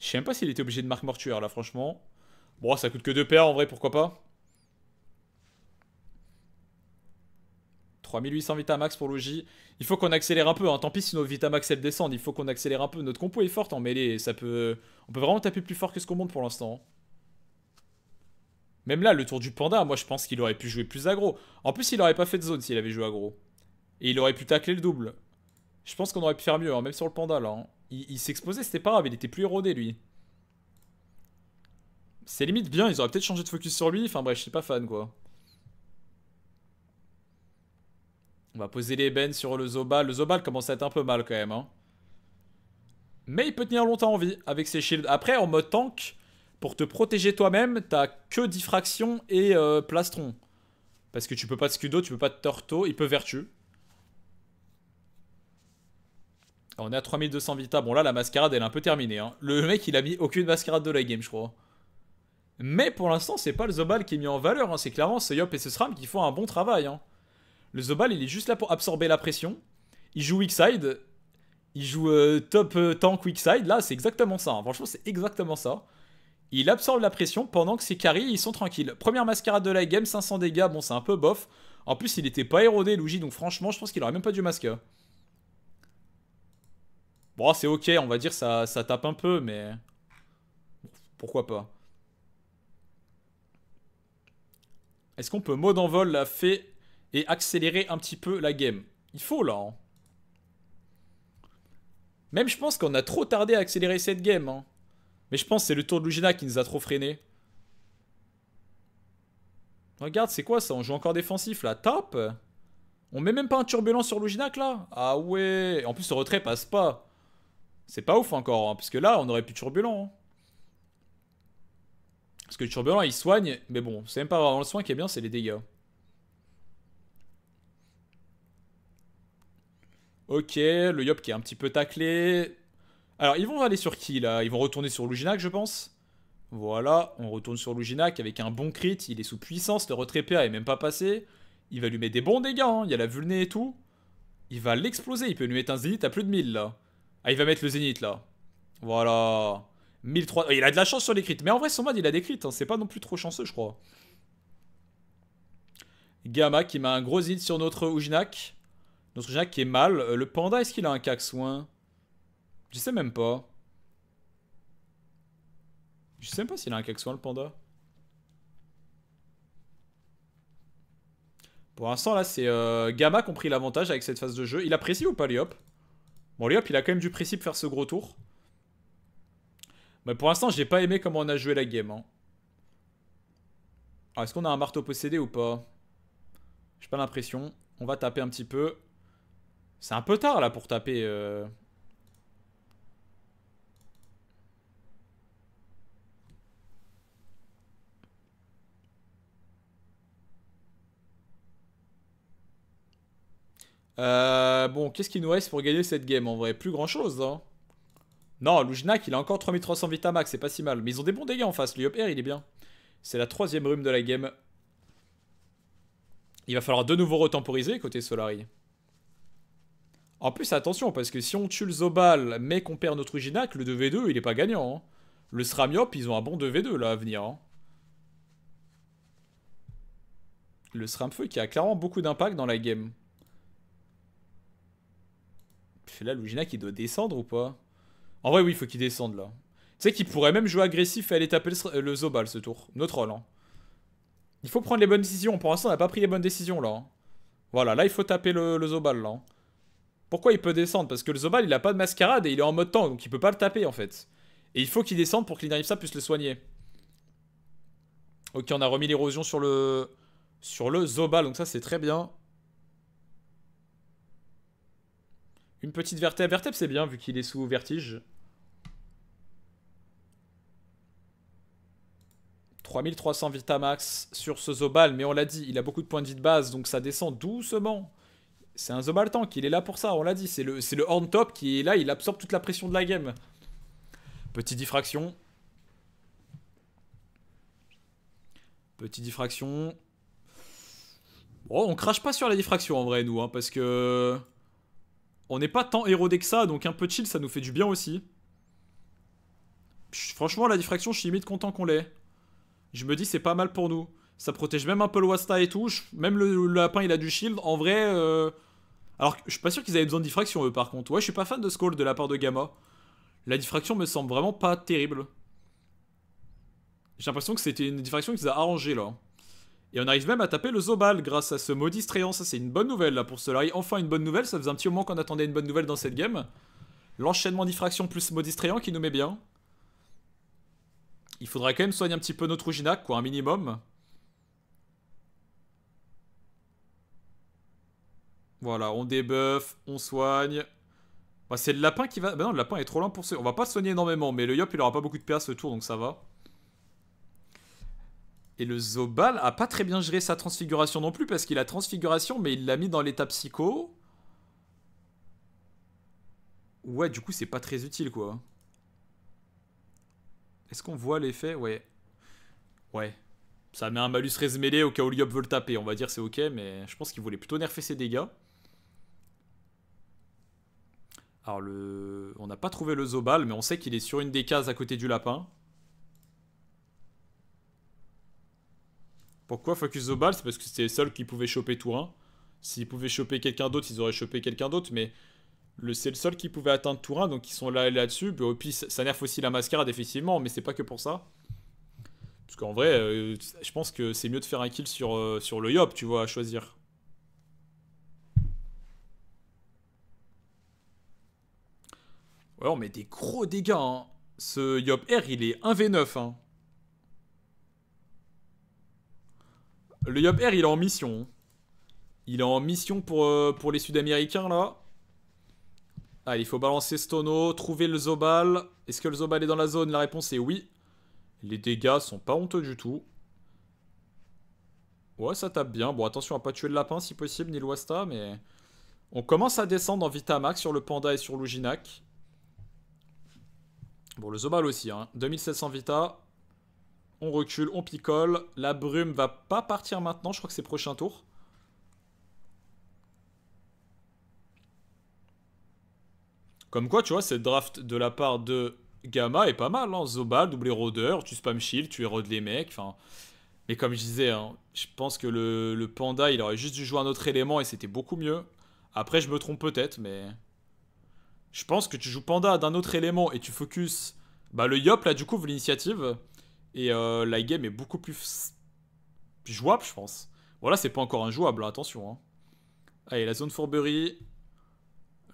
Je sais même pas s'il était obligé de marque mortuaire là, franchement. Bon, ça coûte que 2 PA en vrai, pourquoi pas. 3800 Vitamax pour Logi. Il faut qu'on accélère un peu. Hein. Tant pis si nos Vitamax elles descendent. Il faut qu'on accélère un peu. Notre compo est forte en mêlée. Ça peut... On peut vraiment taper plus fort que ce qu'on monte pour l'instant. Hein. Même là, le tour du panda, moi je pense qu'il aurait pu jouer plus aggro. En plus, il aurait pas fait de zone s'il avait joué aggro. Et il aurait pu tacler le double. Je pense qu'on aurait pu faire mieux, hein, même sur le panda là. Hein. Il, s'exposait, c'était pas grave, il était plus érodé lui. C'est limite bien, ils auraient peut-être changé de focus sur lui. Enfin bref, je suis pas fan quoi. On va poser les bennes sur le Zobal. Le Zobal commence à être un peu mal quand même. Hein. Mais il peut tenir longtemps en vie avec ses shields. Après, en mode tank, pour te protéger toi-même, t'as que diffraction et euh, plastron. Parce que tu peux pas de scudo, tu peux pas de torto, il peut vertu. Ah, on est à 3200 vita. Bon là, la mascarade, elle est un peu terminée. Hein. Le mec, il a mis aucune mascarade de la game, je crois. Mais pour l'instant, c'est pas le Zobal qui est mis en valeur. Hein. C'est clairement Seyop et ce SRAM qui font un bon travail. Hein. Le Zobal, il est juste là pour absorber la pression. Il joue weak side. Il joue euh, top euh, tank weak side. Là, c'est exactement ça. Hein. Franchement, c'est exactement ça. Il absorbe la pression pendant que ses carries, ils sont tranquilles. Première mascarade de la game, 500 dégâts. Bon, c'est un peu bof. En plus, il était pas érodé, Luigi. Donc, franchement, je pense qu'il aurait même pas dû masquer. Bon, c'est ok. On va dire ça, ça tape un peu, mais... Pourquoi pas Est-ce qu'on peut mode en vol la fée et accélérer un petit peu la game. Il faut là. Hein. Même je pense qu'on a trop tardé à accélérer cette game. Hein. Mais je pense que c'est le tour de Lugina qui nous a trop freiné. Regarde, c'est quoi ça On joue encore défensif là. Top On met même pas un turbulent sur Luginac là Ah ouais En plus le retrait passe pas. C'est pas ouf encore, hein, Puisque là on aurait plus turbulent. Parce que le turbulent il soigne, mais bon, c'est même pas vraiment le soin qui est bien, c'est les dégâts. Ok, le Yop qui est un petit peu taclé. Alors, ils vont aller sur qui là Ils vont retourner sur Luginac, je pense. Voilà, on retourne sur Luginac avec un bon crit. Il est sous puissance, le retrait PA est même pas passé. Il va lui mettre des bons dégâts, hein, il y a la vulné et tout. Il va l'exploser, il peut lui mettre un zénith à plus de 1000 là. Ah, il va mettre le zénith là. Voilà. 1300. Il a de la chance sur les crits. Mais en vrai, son mode il a des crits. Hein, c'est pas non plus trop chanceux, je crois. Gamma qui met un gros zénith sur notre Uginak qui est mal. Euh, le panda, est-ce qu'il a un cac soin Je sais même pas. Je sais même pas s'il a un cac soin, le panda. Pour l'instant, là, c'est euh, Gamma qui a pris l'avantage avec cette phase de jeu. Il apprécie ou pas, Liop Bon, Liop il a quand même du principe faire ce gros tour. Mais pour l'instant, j'ai pas aimé comment on a joué la game. Hein. Ah, est-ce qu'on a un marteau possédé ou pas J'ai pas l'impression. On va taper un petit peu. C'est un peu tard là pour taper. Euh. Euh, bon, qu'est-ce qu'il nous reste pour gagner cette game en vrai Plus grand chose. Hein. non, Lujnak il a encore 3300 vita max, c'est pas si mal. Mais ils ont des bons dégâts en face. L'UPR il est bien. C'est la troisième rume de la game. Il va falloir de nouveau retemporiser côté Solari. En plus, attention, parce que si on tue le Zobal, mais qu'on perd notre Uginak, le 2v2, il est pas gagnant. Hein. Le Sramiop, ils ont un bon 2v2, là, à venir. Hein. Le Le Sramfeu qui a clairement beaucoup d'impact dans la game. Puis là, le il doit descendre ou pas En vrai, oui, il faut qu'il descende, là. Tu sais qu'il pourrait même jouer agressif et aller taper le, Zobal, ce tour. Notre rôle. Hein. Il faut prendre les bonnes décisions. Pour l'instant, on n'a pas pris les bonnes décisions, là. Voilà, là, il faut taper le Zobal, là. Pourquoi il peut descendre Parce que le Zobal, il a pas de mascarade et il est en mode tank, donc il peut pas le taper en fait. Et il faut qu'il descende pour que ça puisse le soigner. Ok, on a remis l'érosion sur le... Sur le Zobal, donc ça c'est très bien. Une petite vertèbre. Vertèbre c'est bien vu qu'il est sous vertige. 3300 Vitamax sur ce Zobal, mais on l'a dit, il a beaucoup de points de vie de base, donc ça descend doucement c'est un Zobal il est là pour ça, on l'a dit. C'est le, le horn top qui est là, il absorbe toute la pression de la game. Petite diffraction. Petite diffraction. Bon, oh, on crache pas sur la diffraction en vrai, nous, hein, parce que. On n'est pas tant érodé que ça, donc un peu chill, ça nous fait du bien aussi. Franchement, la diffraction, je suis limite content qu'on l'ait. Je me dis, c'est pas mal pour nous. Ça protège même un peu le et tout. même le, lapin, il a du shield. En vrai. Euh, alors, je suis pas sûr qu'ils avaient besoin de diffraction, eux, par contre. Ouais, je suis pas fan de Skull de la part de Gamma. La diffraction me semble vraiment pas terrible. J'ai l'impression que c'était une diffraction qu'ils a arrangé là. Et on arrive même à taper le Zobal grâce à ce maudit Strayant, Ça, c'est une bonne nouvelle, là, pour cela. enfin, une bonne nouvelle. Ça faisait un petit moment qu'on attendait une bonne nouvelle dans cette game. L'enchaînement diffraction plus maudit Strayant qui nous met bien. Il faudra quand même soigner un petit peu notre Uginac, quoi, un minimum. Voilà, on débuffe, on soigne. Bah, c'est le lapin qui va... Bah non, le lapin est trop lent pour se... On va pas soigner énormément, mais le Yop, il aura pas beaucoup de PA ce tour, donc ça va. Et le Zobal a pas très bien géré sa transfiguration non plus, parce qu'il a transfiguration, mais il l'a mis dans l'état psycho. Ouais, du coup, c'est pas très utile, quoi. Est-ce qu'on voit l'effet Ouais. Ouais. Ça met un malus résmêlé au cas où le Yop veut le taper. On va dire c'est ok, mais je pense qu'il voulait plutôt nerfer ses dégâts. Alors, le... on n'a pas trouvé le Zobal, mais on sait qu'il est sur une des cases à côté du lapin. Pourquoi Focus Zobal C'est parce que c'était le seul qui pouvait choper Tourin. S'ils pouvaient choper quelqu'un d'autre, ils auraient chopé quelqu'un d'autre, mais le... c'est le seul qui pouvait atteindre Tourin, donc ils sont là et là-dessus. Puis, ça nerf aussi la mascarade, effectivement, mais c'est pas que pour ça. Parce qu'en vrai, euh, je pense que c'est mieux de faire un kill sur, euh, sur le Yop, tu vois, à choisir. Ouais, on met des gros dégâts, hein. Ce Yop R, il est 1v9, hein. Le Yop R, il est en mission. Il est en mission pour, euh, pour les Sud-Américains, là. Ah, il faut balancer Stono, trouver le Zobal. Est-ce que le Zobal est dans la zone La réponse est oui. Les dégâts sont pas honteux du tout. Ouais, ça tape bien. Bon, attention à pas tuer le lapin si possible, ni l'Ouasta, mais... On commence à descendre en Vitamax sur le Panda et sur l'Uginak. Bon, le Zobal aussi, hein. 2700 Vita. On recule, on picole. La brume va pas partir maintenant, je crois que c'est prochain tour. Comme quoi, tu vois, cette draft de la part de Gamma est pas mal. Hein. Zobal, double rôdeur, tu spam shield, tu érodes les mecs. mais comme je disais, hein, je pense que le, le, panda, il aurait juste dû jouer un autre élément et c'était beaucoup mieux. Après, je me trompe peut-être, mais je pense que tu joues Panda d'un autre élément et tu focus bah, le Yop, là, du coup, l'initiative. Et euh, la game est beaucoup plus jouable, je pense. Voilà, c'est pas encore un jouable. Hein, attention. Hein. Allez, la zone Fourberie.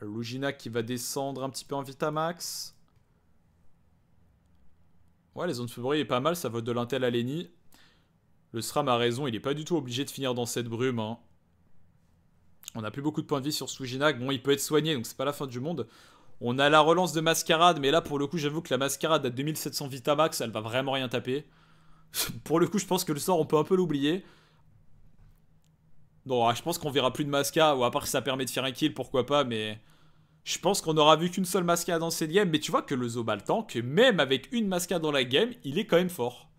Lugina qui va descendre un petit peu en Vitamax. Ouais, la zone Fourberie est pas mal, ça vote de l'intel à Lenny. Le SRAM a raison, il est pas du tout obligé de finir dans cette brume. Hein. On a plus beaucoup de points de vie sur Sujinag. Bon, il peut être soigné, donc c'est pas la fin du monde. On a la relance de Mascarade, mais là, pour le coup, j'avoue que la Mascarade à 2700 Vita Max, elle va vraiment rien taper. pour le coup, je pense que le sort, on peut un peu l'oublier. Non, ah, je pense qu'on verra plus de Masca, ou à part que ça permet de faire un kill, pourquoi pas, mais... Je pense qu'on aura vu qu'une seule Masca dans cette game, mais tu vois que le Zobal tank, même avec une Masca dans la game, il est quand même fort.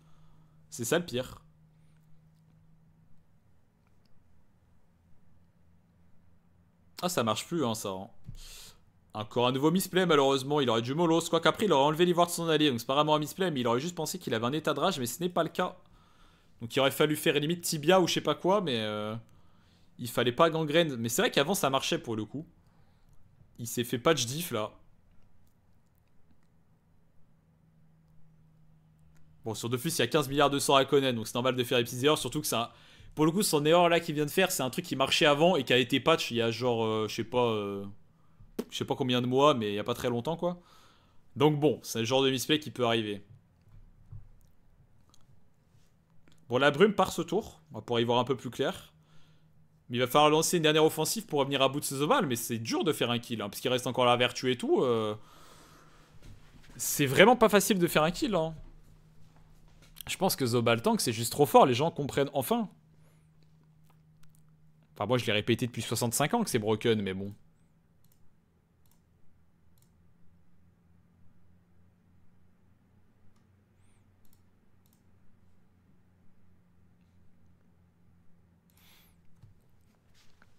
C'est ça le pire. Ah, ça marche plus, hein, ça. Hein. Encore un nouveau misplay, malheureusement. Il aurait dû molos. Quoi qu'après, il aurait enlevé l'ivoire de son allié. Donc, c'est pas vraiment un misplay, mais il aurait juste pensé qu'il avait un état de rage, mais ce n'est pas le cas. Donc, il aurait fallu faire limite tibia ou je sais pas quoi, mais euh, il fallait pas gangrène. Mais c'est vrai qu'avant, ça marchait pour le coup. Il s'est fait patch diff là. Bon, sur Dofus, il y a 15 milliards de sorts à connaître, donc c'est normal de faire épisode Surtout que ça pour le coup, son erreur là qu'il vient de faire, c'est un truc qui marchait avant et qui a été patch il y a genre, euh, je sais pas, euh, je sais pas combien de mois, mais il y a pas très longtemps quoi. Donc bon, c'est le genre de misplay qui peut arriver. Bon, la brume part ce tour, on va y voir un peu plus clair. Mais il va falloir lancer une dernière offensive pour revenir à bout de ce ovales, mais c'est dur de faire un kill, hein, parce qu'il reste encore la vertu et tout. Euh, c'est vraiment pas facile de faire un kill. Hein. Je pense que Zobal Tank, c'est juste trop fort, les gens comprennent enfin. Enfin, moi, je l'ai répété depuis 65 ans que c'est broken, mais bon.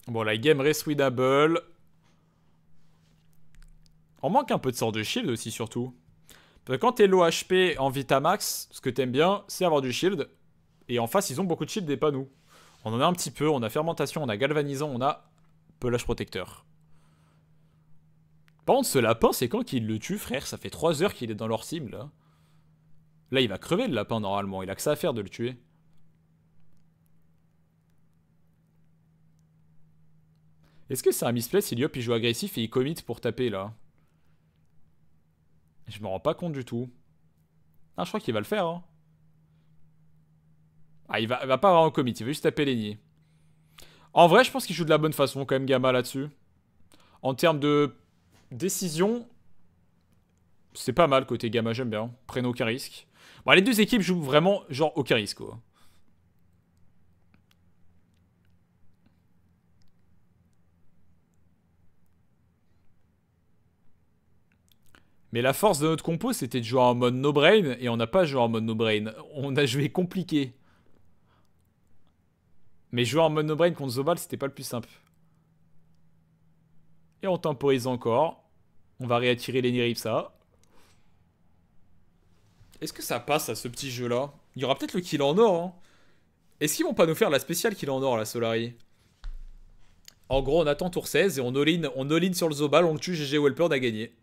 Bon, la game reste readable. On manque un peu de sort de shield aussi, surtout. Parce que quand t'es low HP en Vitamax, ce que t'aimes bien, c'est avoir du shield. Et en face, ils ont beaucoup de shield et pas nous. On en a un petit peu, on a fermentation, on a galvanisant, on a pelage protecteur. Par contre, ce lapin, c'est quand qu'il le tue, frère Ça fait 3 heures qu'il est dans leur cible, là. Là, il va crever, le lapin, normalement. Il a que ça à faire de le tuer. Est-ce que c'est un misplay si Liop, il joue agressif et il commit pour taper, là Je me rends pas compte du tout. Ah, je crois qu'il va le faire, hein. Ah, il va, pas avoir un commit, il va juste taper les En vrai, je pense qu'il joue de la bonne façon quand même Gamma là-dessus. En termes de décision, c'est pas mal côté Gamma, j'aime bien. Prenez aucun risque. Bon, les deux équipes jouent vraiment genre aucun risque. Mais la force de notre compo, c'était de jouer en mode no-brain, et on n'a pas joué en mode no-brain. On a joué compliqué. Mais jouer en monobrain contre Zobal, c'était pas le plus simple. Et on temporise encore. On va réattirer les Niripsa. Est-ce que ça passe à ce petit jeu-là Il y aura peut-être le kill en or. Hein. Est-ce qu'ils vont pas nous faire la spéciale kill en or, la Solari En gros, on attend tour 16 et on all sur le Zobal, on le tue, GG Welper, on a gagné.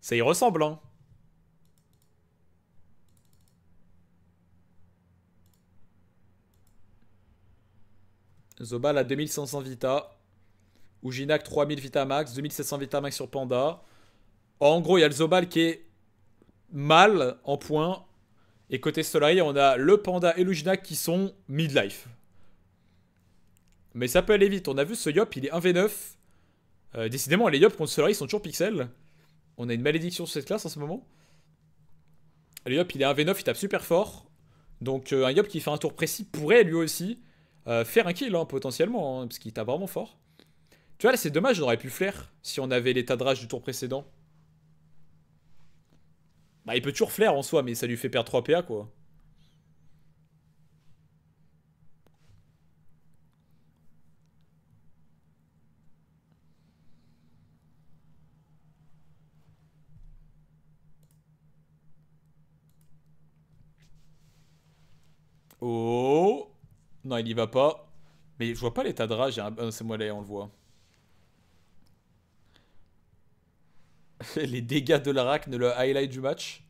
Ça y ressemble, hein Zobal a 2500 Vita. Uginak 3000 Vita max, 2700 Vita max sur Panda. En gros, il y a le Zobal qui est mal en point Et côté Solari on a le Panda et l'Uginak qui sont midlife. Mais ça peut aller vite. On a vu ce Yop, il est 1v9. Euh, décidément, les Yop contre Solari sont toujours pixels. On a une malédiction sur cette classe en ce moment. Le Yop, il est 1v9, il tape super fort. Donc euh, un Yop qui fait un tour précis pourrait lui aussi euh, faire un kill hein, potentiellement, hein, parce qu'il tape vraiment fort. Tu vois, là c'est dommage, j'aurais aurait pu flair si on avait l'état de rage du tour précédent. Bah il peut toujours flair en soi, mais ça lui fait perdre 3 PA quoi. Non, il y va pas. Mais je vois pas l'état de rage. Un... C'est c'est moelleux, on le voit. Les dégâts de ne le highlight du match.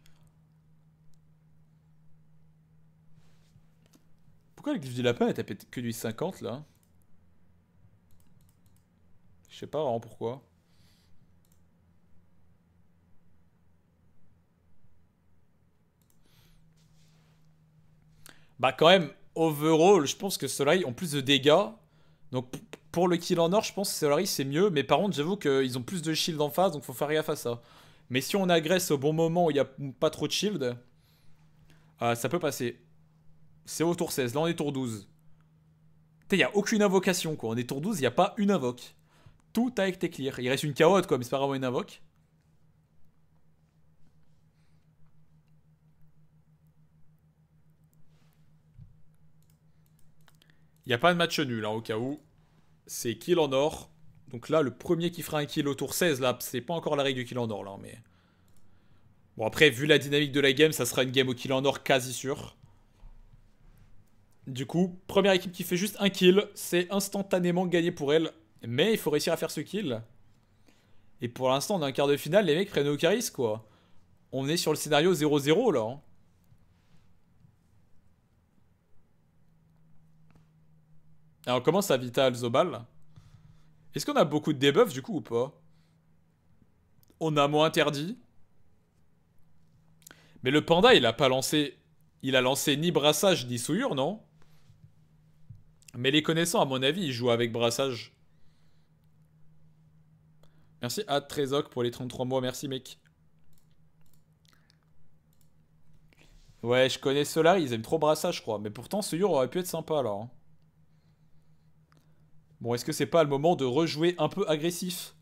Pourquoi le glyphe du lapin a tapé que du 50 là Je sais pas vraiment pourquoi. Bah quand même, overall, je pense que Solaris ont plus de dégâts, donc pour le kill en or, je pense que Solari c'est mieux. Mais par contre, j'avoue qu'ils ont plus de shield en face, donc faut faire gaffe à ça. Mais si on agresse au bon moment où il n'y a pas trop de shield, euh, ça peut passer. C'est au tour 16, là on est tour 12. Il n'y a aucune invocation quoi. On est tour 12, il n'y a pas une invoque. Tout avec tes clear. Il reste une carotte quoi, mais c'est pas vraiment une invoque. Il n'y a pas de match nul, hein, au cas où. C'est kill en or. Donc là, le premier qui fera un kill au tour 16, là, c'est pas encore la règle du kill en or, là, mais... Bon, après, vu la dynamique de la game, ça sera une game au kill en or quasi sûr. Du coup, première équipe qui fait juste un kill, c'est instantanément gagné pour elle. Mais il faut réussir à faire ce kill. Et pour l'instant, on est un quart de finale, les mecs prennent au caris, quoi. On est sur le scénario 0-0, là. Hein. Alors comment ça Vital Zobal Est-ce qu'on a beaucoup de debuffs du coup ou pas On a mot interdit. Mais le panda, il a pas lancé... Il a lancé ni brassage ni souillure, non Mais les connaissants, à mon avis, ils jouent avec brassage. Merci à Trezok pour les 33 mois. Merci, mec. Ouais, je connais ceux-là. Ils aiment trop brassage, je crois. Mais pourtant, souillure aurait pu être sympa, alors. Hein. Bon, est-ce que c'est pas le moment de rejouer un peu agressif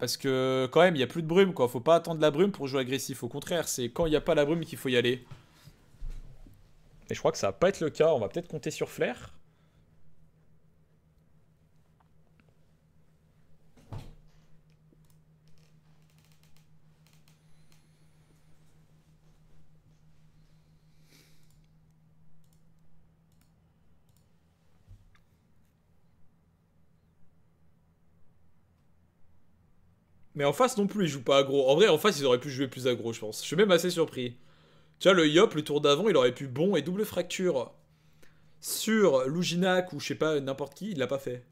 Parce que quand même, il n'y a plus de brume, quoi. Faut pas attendre la brume pour jouer agressif. Au contraire, c'est quand il n'y a pas la brume qu'il faut y aller. Et je crois que ça va pas être le cas. On va peut-être compter sur Flair. Mais en face non plus, ils jouent pas aggro. En vrai, en face, ils auraient pu jouer plus aggro, je pense. Je suis même assez surpris. Tu vois, le Yop, le tour d'avant, il aurait pu bon et double fracture sur Luginac ou je sais pas, n'importe qui, il l'a pas fait.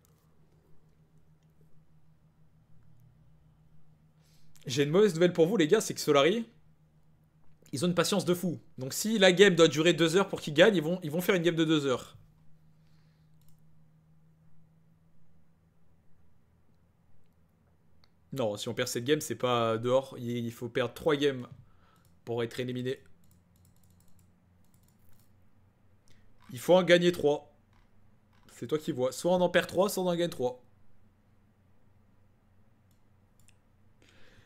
J'ai une mauvaise nouvelle pour vous, les gars, c'est que Solari, ils ont une patience de fou. Donc si la game doit durer deux heures pour qu'ils gagnent, ils vont, ils vont faire une game de deux heures. Non, si on perd cette game, c'est pas dehors. Il faut perdre 3 games pour être éliminé. Il faut en gagner 3. C'est toi qui vois. Soit on en perd 3, soit on en gagne 3.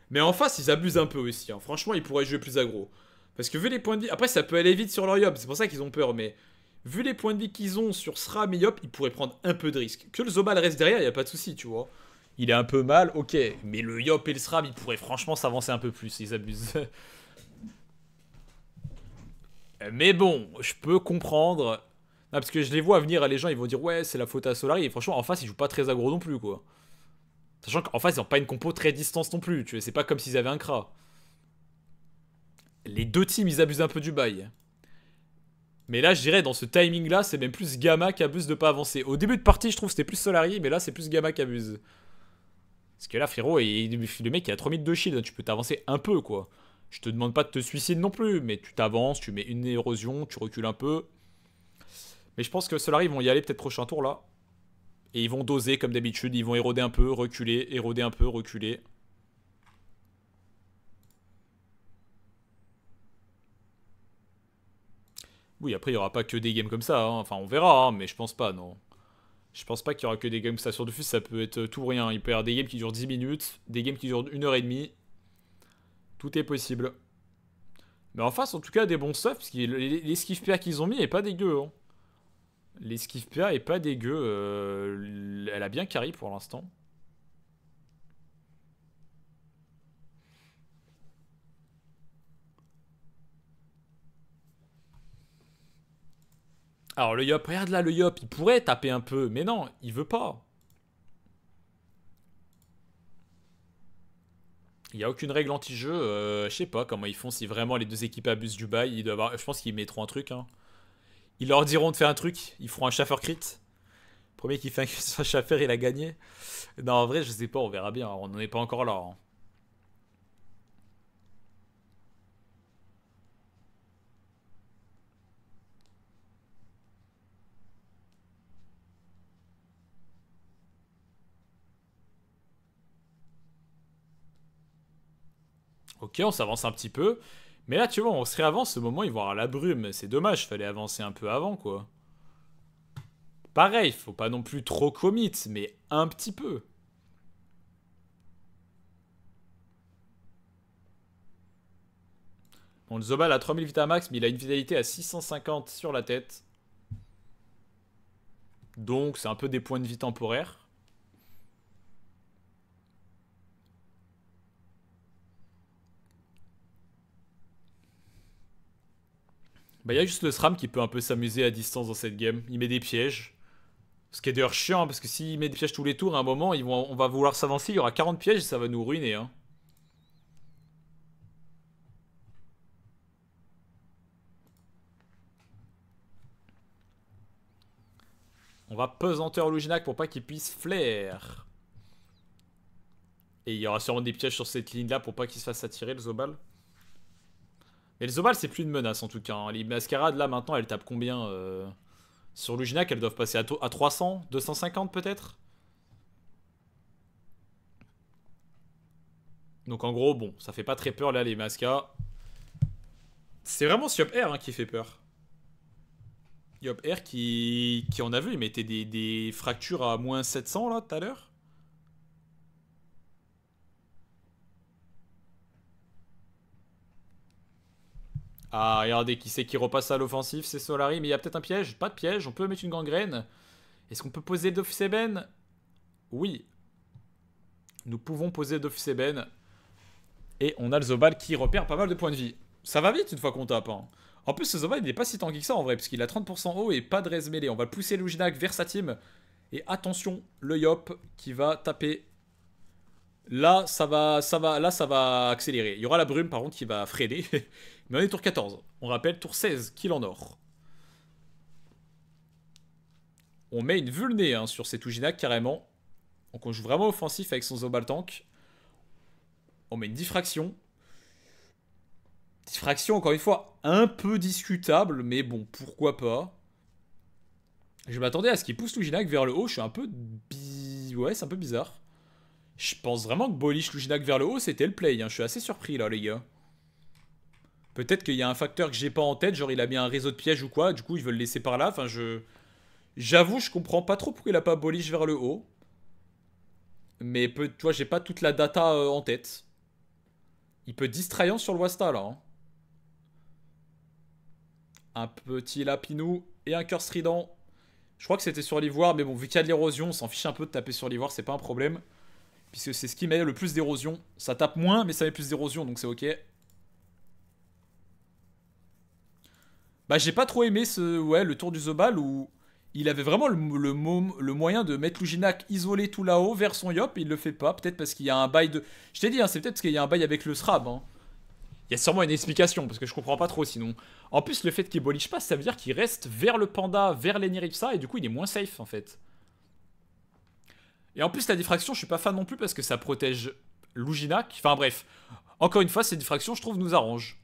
Mais en face, ils abusent un peu aussi. Hein. Franchement, ils pourraient jouer plus aggro. Parce que vu les points de vie... Après, ça peut aller vite sur leur Yop. C'est pour ça qu'ils ont peur. Mais vu les points de vie qu'ils ont sur SRAM et Yop, ils pourraient prendre un peu de risque. Que le Zobal reste derrière, il n'y a pas de souci, tu vois il est un peu mal, ok. Mais le Yop et le SRAM, ils pourraient franchement s'avancer un peu plus, ils abusent. mais bon, je peux comprendre. parce que je les vois venir, les gens, ils vont dire ouais, c'est la faute à Solari. Et franchement, en face, ils jouent pas très aggro non plus, quoi. Sachant qu'en face, ils n'ont pas une compo très distance non plus, tu C'est pas comme s'ils avaient un cra. Les deux teams, ils abusent un peu du bail. Mais là, je dirais, dans ce timing-là, c'est même plus Gamma qui abuse de pas avancer. Au début de partie, je trouve que c'était plus Solari, mais là, c'est plus Gamma qui abuse. Parce que là, frérot, et, le mec, il a 3000 de shield, hein, tu peux t'avancer un peu, quoi. Je te demande pas de te suicider non plus, mais tu t'avances, tu mets une érosion, tu recules un peu. Mais je pense que cela ils vont y aller peut-être prochain tour, là. Et ils vont doser, comme d'habitude. Ils vont éroder un peu, reculer, éroder un peu, reculer. Oui, après, il n'y aura pas que des games comme ça. Hein. Enfin, on verra, hein, mais je pense pas, non. Je pense pas qu'il y aura que des games ça sur de ça peut être euh, tout rien. Il peut y avoir des games qui durent 10 minutes, des games qui durent 1h30. Tout est possible. Mais en face, en tout cas, des bons stuff, parce que l'esquive PA qu'ils ont mis est pas dégueu. Hein. Les L'esquive PA est pas dégueu. Euh, elle a bien carry pour l'instant. Alors le Yop, regarde là le Yop, il pourrait taper un peu, mais non, il veut pas. Il n'y a aucune règle anti-jeu, euh, je sais pas comment ils font, si vraiment les deux équipes abusent du bail, avoir... je pense qu'ils mettront un truc. Hein. Ils leur diront de faire un truc, ils feront un chaffeur crit. premier qui fait un chaffeur, il a gagné. Non, en vrai, je sais pas, on verra bien, on n'en est pas encore là. Hein. Ok, on s'avance un petit peu. Mais là, tu vois, on se réavance ce moment, il y avoir la brume. C'est dommage, il fallait avancer un peu avant, quoi. Pareil, faut pas non plus trop commit, mais un petit peu. Bon, le Zobal a 3000 vita max, mais il a une vitalité à 650 sur la tête. Donc, c'est un peu des points de vie temporaires. Bah, il y a juste le SRAM qui peut un peu s'amuser à distance dans cette game. Il met des pièges. Ce qui est d'ailleurs chiant, hein, parce que s'il met des pièges tous les tours, à un moment, on va vouloir s'avancer, il y aura 40 pièges et ça va nous ruiner. Hein. On va pesanteur Luginac pour pas qu'il puisse flair. Et il y aura sûrement des pièges sur cette ligne-là pour pas qu'il se fasse attirer le Zobal. Et les c'est plus une menace en tout cas. Hein. Les mascarades, là maintenant, elles tapent combien euh, Sur Luginac, elles doivent passer à, à 300 250 peut-être Donc en gros, bon, ça fait pas très peur là les mascas. C'est vraiment Siop R hein, qui fait peur. Yop R qui, qui en a vu, il mettait des, des fractures à moins 700 là tout à l'heure. Ah, regardez, qui c'est qui repasse à l'offensive C'est Solari, mais il y a peut-être un piège. Pas de piège, on peut mettre une gangrène. Est-ce qu'on peut poser Dofus Eben Oui. Nous pouvons poser Dofus Eben. Et on a le Zobal qui repère pas mal de points de vie. Ça va vite une fois qu'on tape. Hein. En plus, ce Zobal, il n'est pas si tanky que ça en vrai, puisqu'il a 30% haut et pas de res mêlée. On va pousser Luginac vers sa team. Et attention, le Yop qui va taper. Là, ça va, ça va, là, ça va accélérer. Il y aura la brume, par contre, qui va freiner. Mais on est tour 14. On rappelle tour 16, qu'il en or. On met une vulnée hein, sur cet ouginac carrément. Donc on joue vraiment offensif avec son Zobal Tank. On met une diffraction. Diffraction, encore une fois, un peu discutable, mais bon, pourquoi pas. Je m'attendais à ce qu'il pousse Luginak vers le haut. Je suis un peu... Ouais, c'est un peu bizarre. Je pense vraiment que Bolish Luginak vers le haut, c'était le play. Hein. Je suis assez surpris, là, les gars. Peut-être qu'il y a un facteur que j'ai pas en tête, genre il a mis un réseau de pièges ou quoi, du coup il veut le laisser par là. Enfin, je. J'avoue, je comprends pas trop pourquoi il a pas boliche vers le haut. Mais peut, tu vois, j'ai pas toute la data euh, en tête. Il peut distrayant sur le Wasta là. Hein. Un petit lapinou et un cœur strident. Je crois que c'était sur l'ivoire, mais bon, vu qu'il y a de l'érosion, on s'en fiche un peu de taper sur l'ivoire, c'est pas un problème. Puisque c'est ce qui met le plus d'érosion. Ça tape moins, mais ça met plus d'érosion, donc c'est ok. Bah, j'ai pas trop aimé ce, ouais, le tour du Zobal où il avait vraiment le, moyen de mettre Luginac isolé tout là-haut vers son Yop, il le fait pas. Peut-être parce qu'il y a un bail de. Je t'ai dit, hein, c'est peut-être parce qu'il y a un bail avec le SRAB. Hein. Il y a sûrement une explication, parce que je comprends pas trop sinon. En plus, le fait qu'il boliche pas, ça veut dire qu'il reste vers le panda, vers l'Eniripsa, et du coup, il est moins safe en fait. Et en plus, la diffraction, je suis pas fan non plus parce que ça protège Luginac. Enfin bref, encore une fois, cette diffraction, je trouve, nous arrange.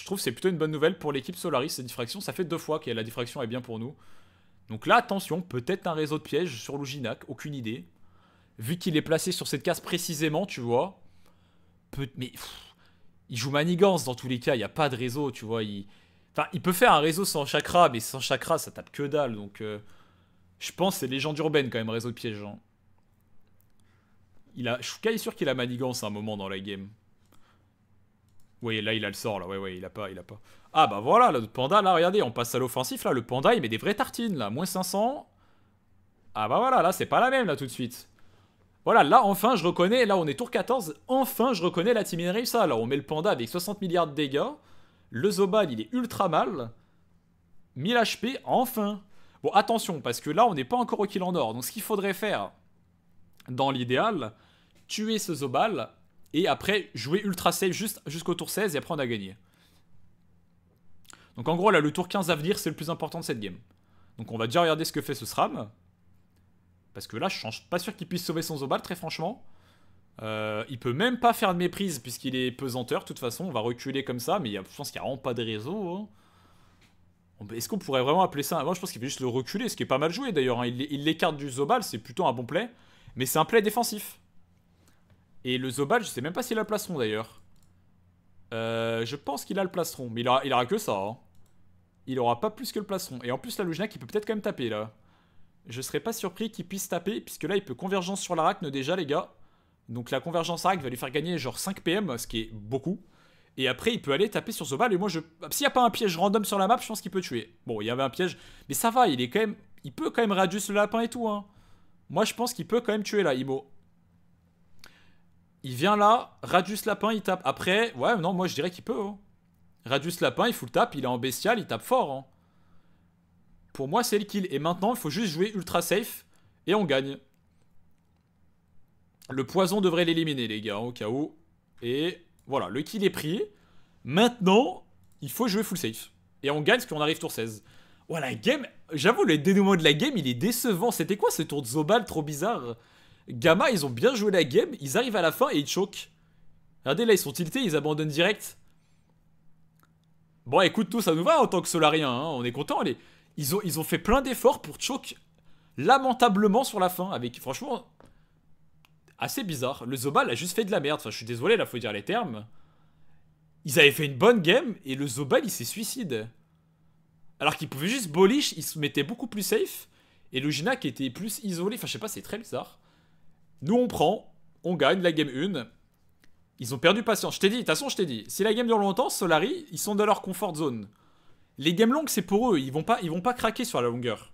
Je trouve c'est plutôt une bonne nouvelle pour l'équipe Solaris, cette diffraction. Ça fait deux fois que la diffraction est bien pour nous. Donc là, attention, peut-être un réseau de pièges sur Luginac, aucune idée. Vu qu'il est placé sur cette case précisément, tu vois. Peut mais il joue manigance dans tous les cas, il n'y a pas de réseau, tu vois. Enfin, il peut faire un réseau sans chakra, mais sans chakra, ça tape que dalle. Donc, euh, je pense c'est légende urbaine quand même, réseau de pièges. Je hein. Il a... suis sûr qu'il a manigance à un moment dans la game. Oui, là, il a le sort, là. Ouais, ouais, il a pas, il a pas. Ah, bah voilà, le panda, là, regardez, on passe à l'offensif, là. Le panda, il met des vraies tartines, là. Moins 500. Ah, bah voilà, là, c'est pas la même, là, tout de suite. Voilà, là, enfin, je reconnais. Là, on est tour 14. Enfin, je reconnais la Team ça. Là, on met le panda avec 60 milliards de dégâts. Le Zobal, il est ultra mal. 1000 HP, enfin. Bon, attention, parce que là, on n'est pas encore au kill en or. Donc, ce qu'il faudrait faire, dans l'idéal, tuer ce Zobal et après, jouer ultra safe jusqu'au tour 16 et après on a gagné. Donc en gros, là, le tour 15 à venir, c'est le plus important de cette game. Donc on va déjà regarder ce que fait ce SRAM. Parce que là, je suis pas sûr qu'il puisse sauver son Zobal, très franchement. Euh, il peut même pas faire de méprise puisqu'il est pesanteur. De toute façon, on va reculer comme ça, mais je pense qu'il n'y a vraiment pas de réseau. Hein. Est-ce qu'on pourrait vraiment appeler ça Moi, je pense qu'il peut juste le reculer, ce qui est pas mal joué d'ailleurs. Hein. Il l'écarte du Zobal, c'est plutôt un bon play. Mais c'est un play défensif. Et le Zobal, je sais même pas s'il a le plastron d'ailleurs. Euh, je pense qu'il a le plastron, mais il aura, que ça. Hein. Il aura pas plus que le plastron. Et en plus, la Lugina, qui peut peut-être quand même taper là. Je serais pas surpris qu'il puisse taper, puisque là, il peut convergence sur l'arachne déjà, les gars. Donc la convergence arachne va lui faire gagner genre 5 PM, ce qui est beaucoup. Et après, il peut aller taper sur Zobal. Et moi, je... s'il n'y a pas un piège random sur la map, je pense qu'il peut tuer. Bon, il y avait un piège. Mais ça va, il est quand même. Il peut quand même Radius le lapin et tout. Hein. Moi, je pense qu'il peut quand même tuer là, Imo. Il vient là, Radius Lapin, il tape. Après, ouais, non, moi je dirais qu'il peut. Hein. Radius Lapin, il full tape, il est en bestial, il tape fort. Hein. Pour moi, c'est le kill. Et maintenant, il faut juste jouer ultra safe et on gagne. Le poison devrait l'éliminer, les gars, hein, au cas où. Et voilà, le kill est pris. Maintenant, il faut jouer full safe. Et on gagne parce qu'on arrive tour 16. Ouais, la game, j'avoue, le dénouement de la game, il est décevant. C'était quoi ce tour de Zobal trop bizarre Gamma, ils ont bien joué la game, ils arrivent à la fin et ils choquent. Regardez, là, ils sont tiltés, ils abandonnent direct. Bon, écoute, tout ça nous va en tant que Solarien, hein, on est content. Ils, ont, fait plein d'efforts pour choke lamentablement sur la fin, avec, franchement, assez bizarre. Le Zobal a juste fait de la merde, enfin, je suis désolé, là, faut dire les termes. Ils avaient fait une bonne game, et le Zobal, il s'est suicide. Alors qu'il pouvait juste Bolish, il se mettait beaucoup plus safe, et le qui était plus isolé, enfin, je sais pas, c'est très bizarre. Nous, on prend, on gagne la game 1. Ils ont perdu patience. Je t'ai dit, de toute façon, je t'ai dit, si la game dure longtemps, Solari, ils sont dans leur comfort zone. Les games longues, c'est pour eux, ils vont pas, ils vont pas craquer sur la longueur.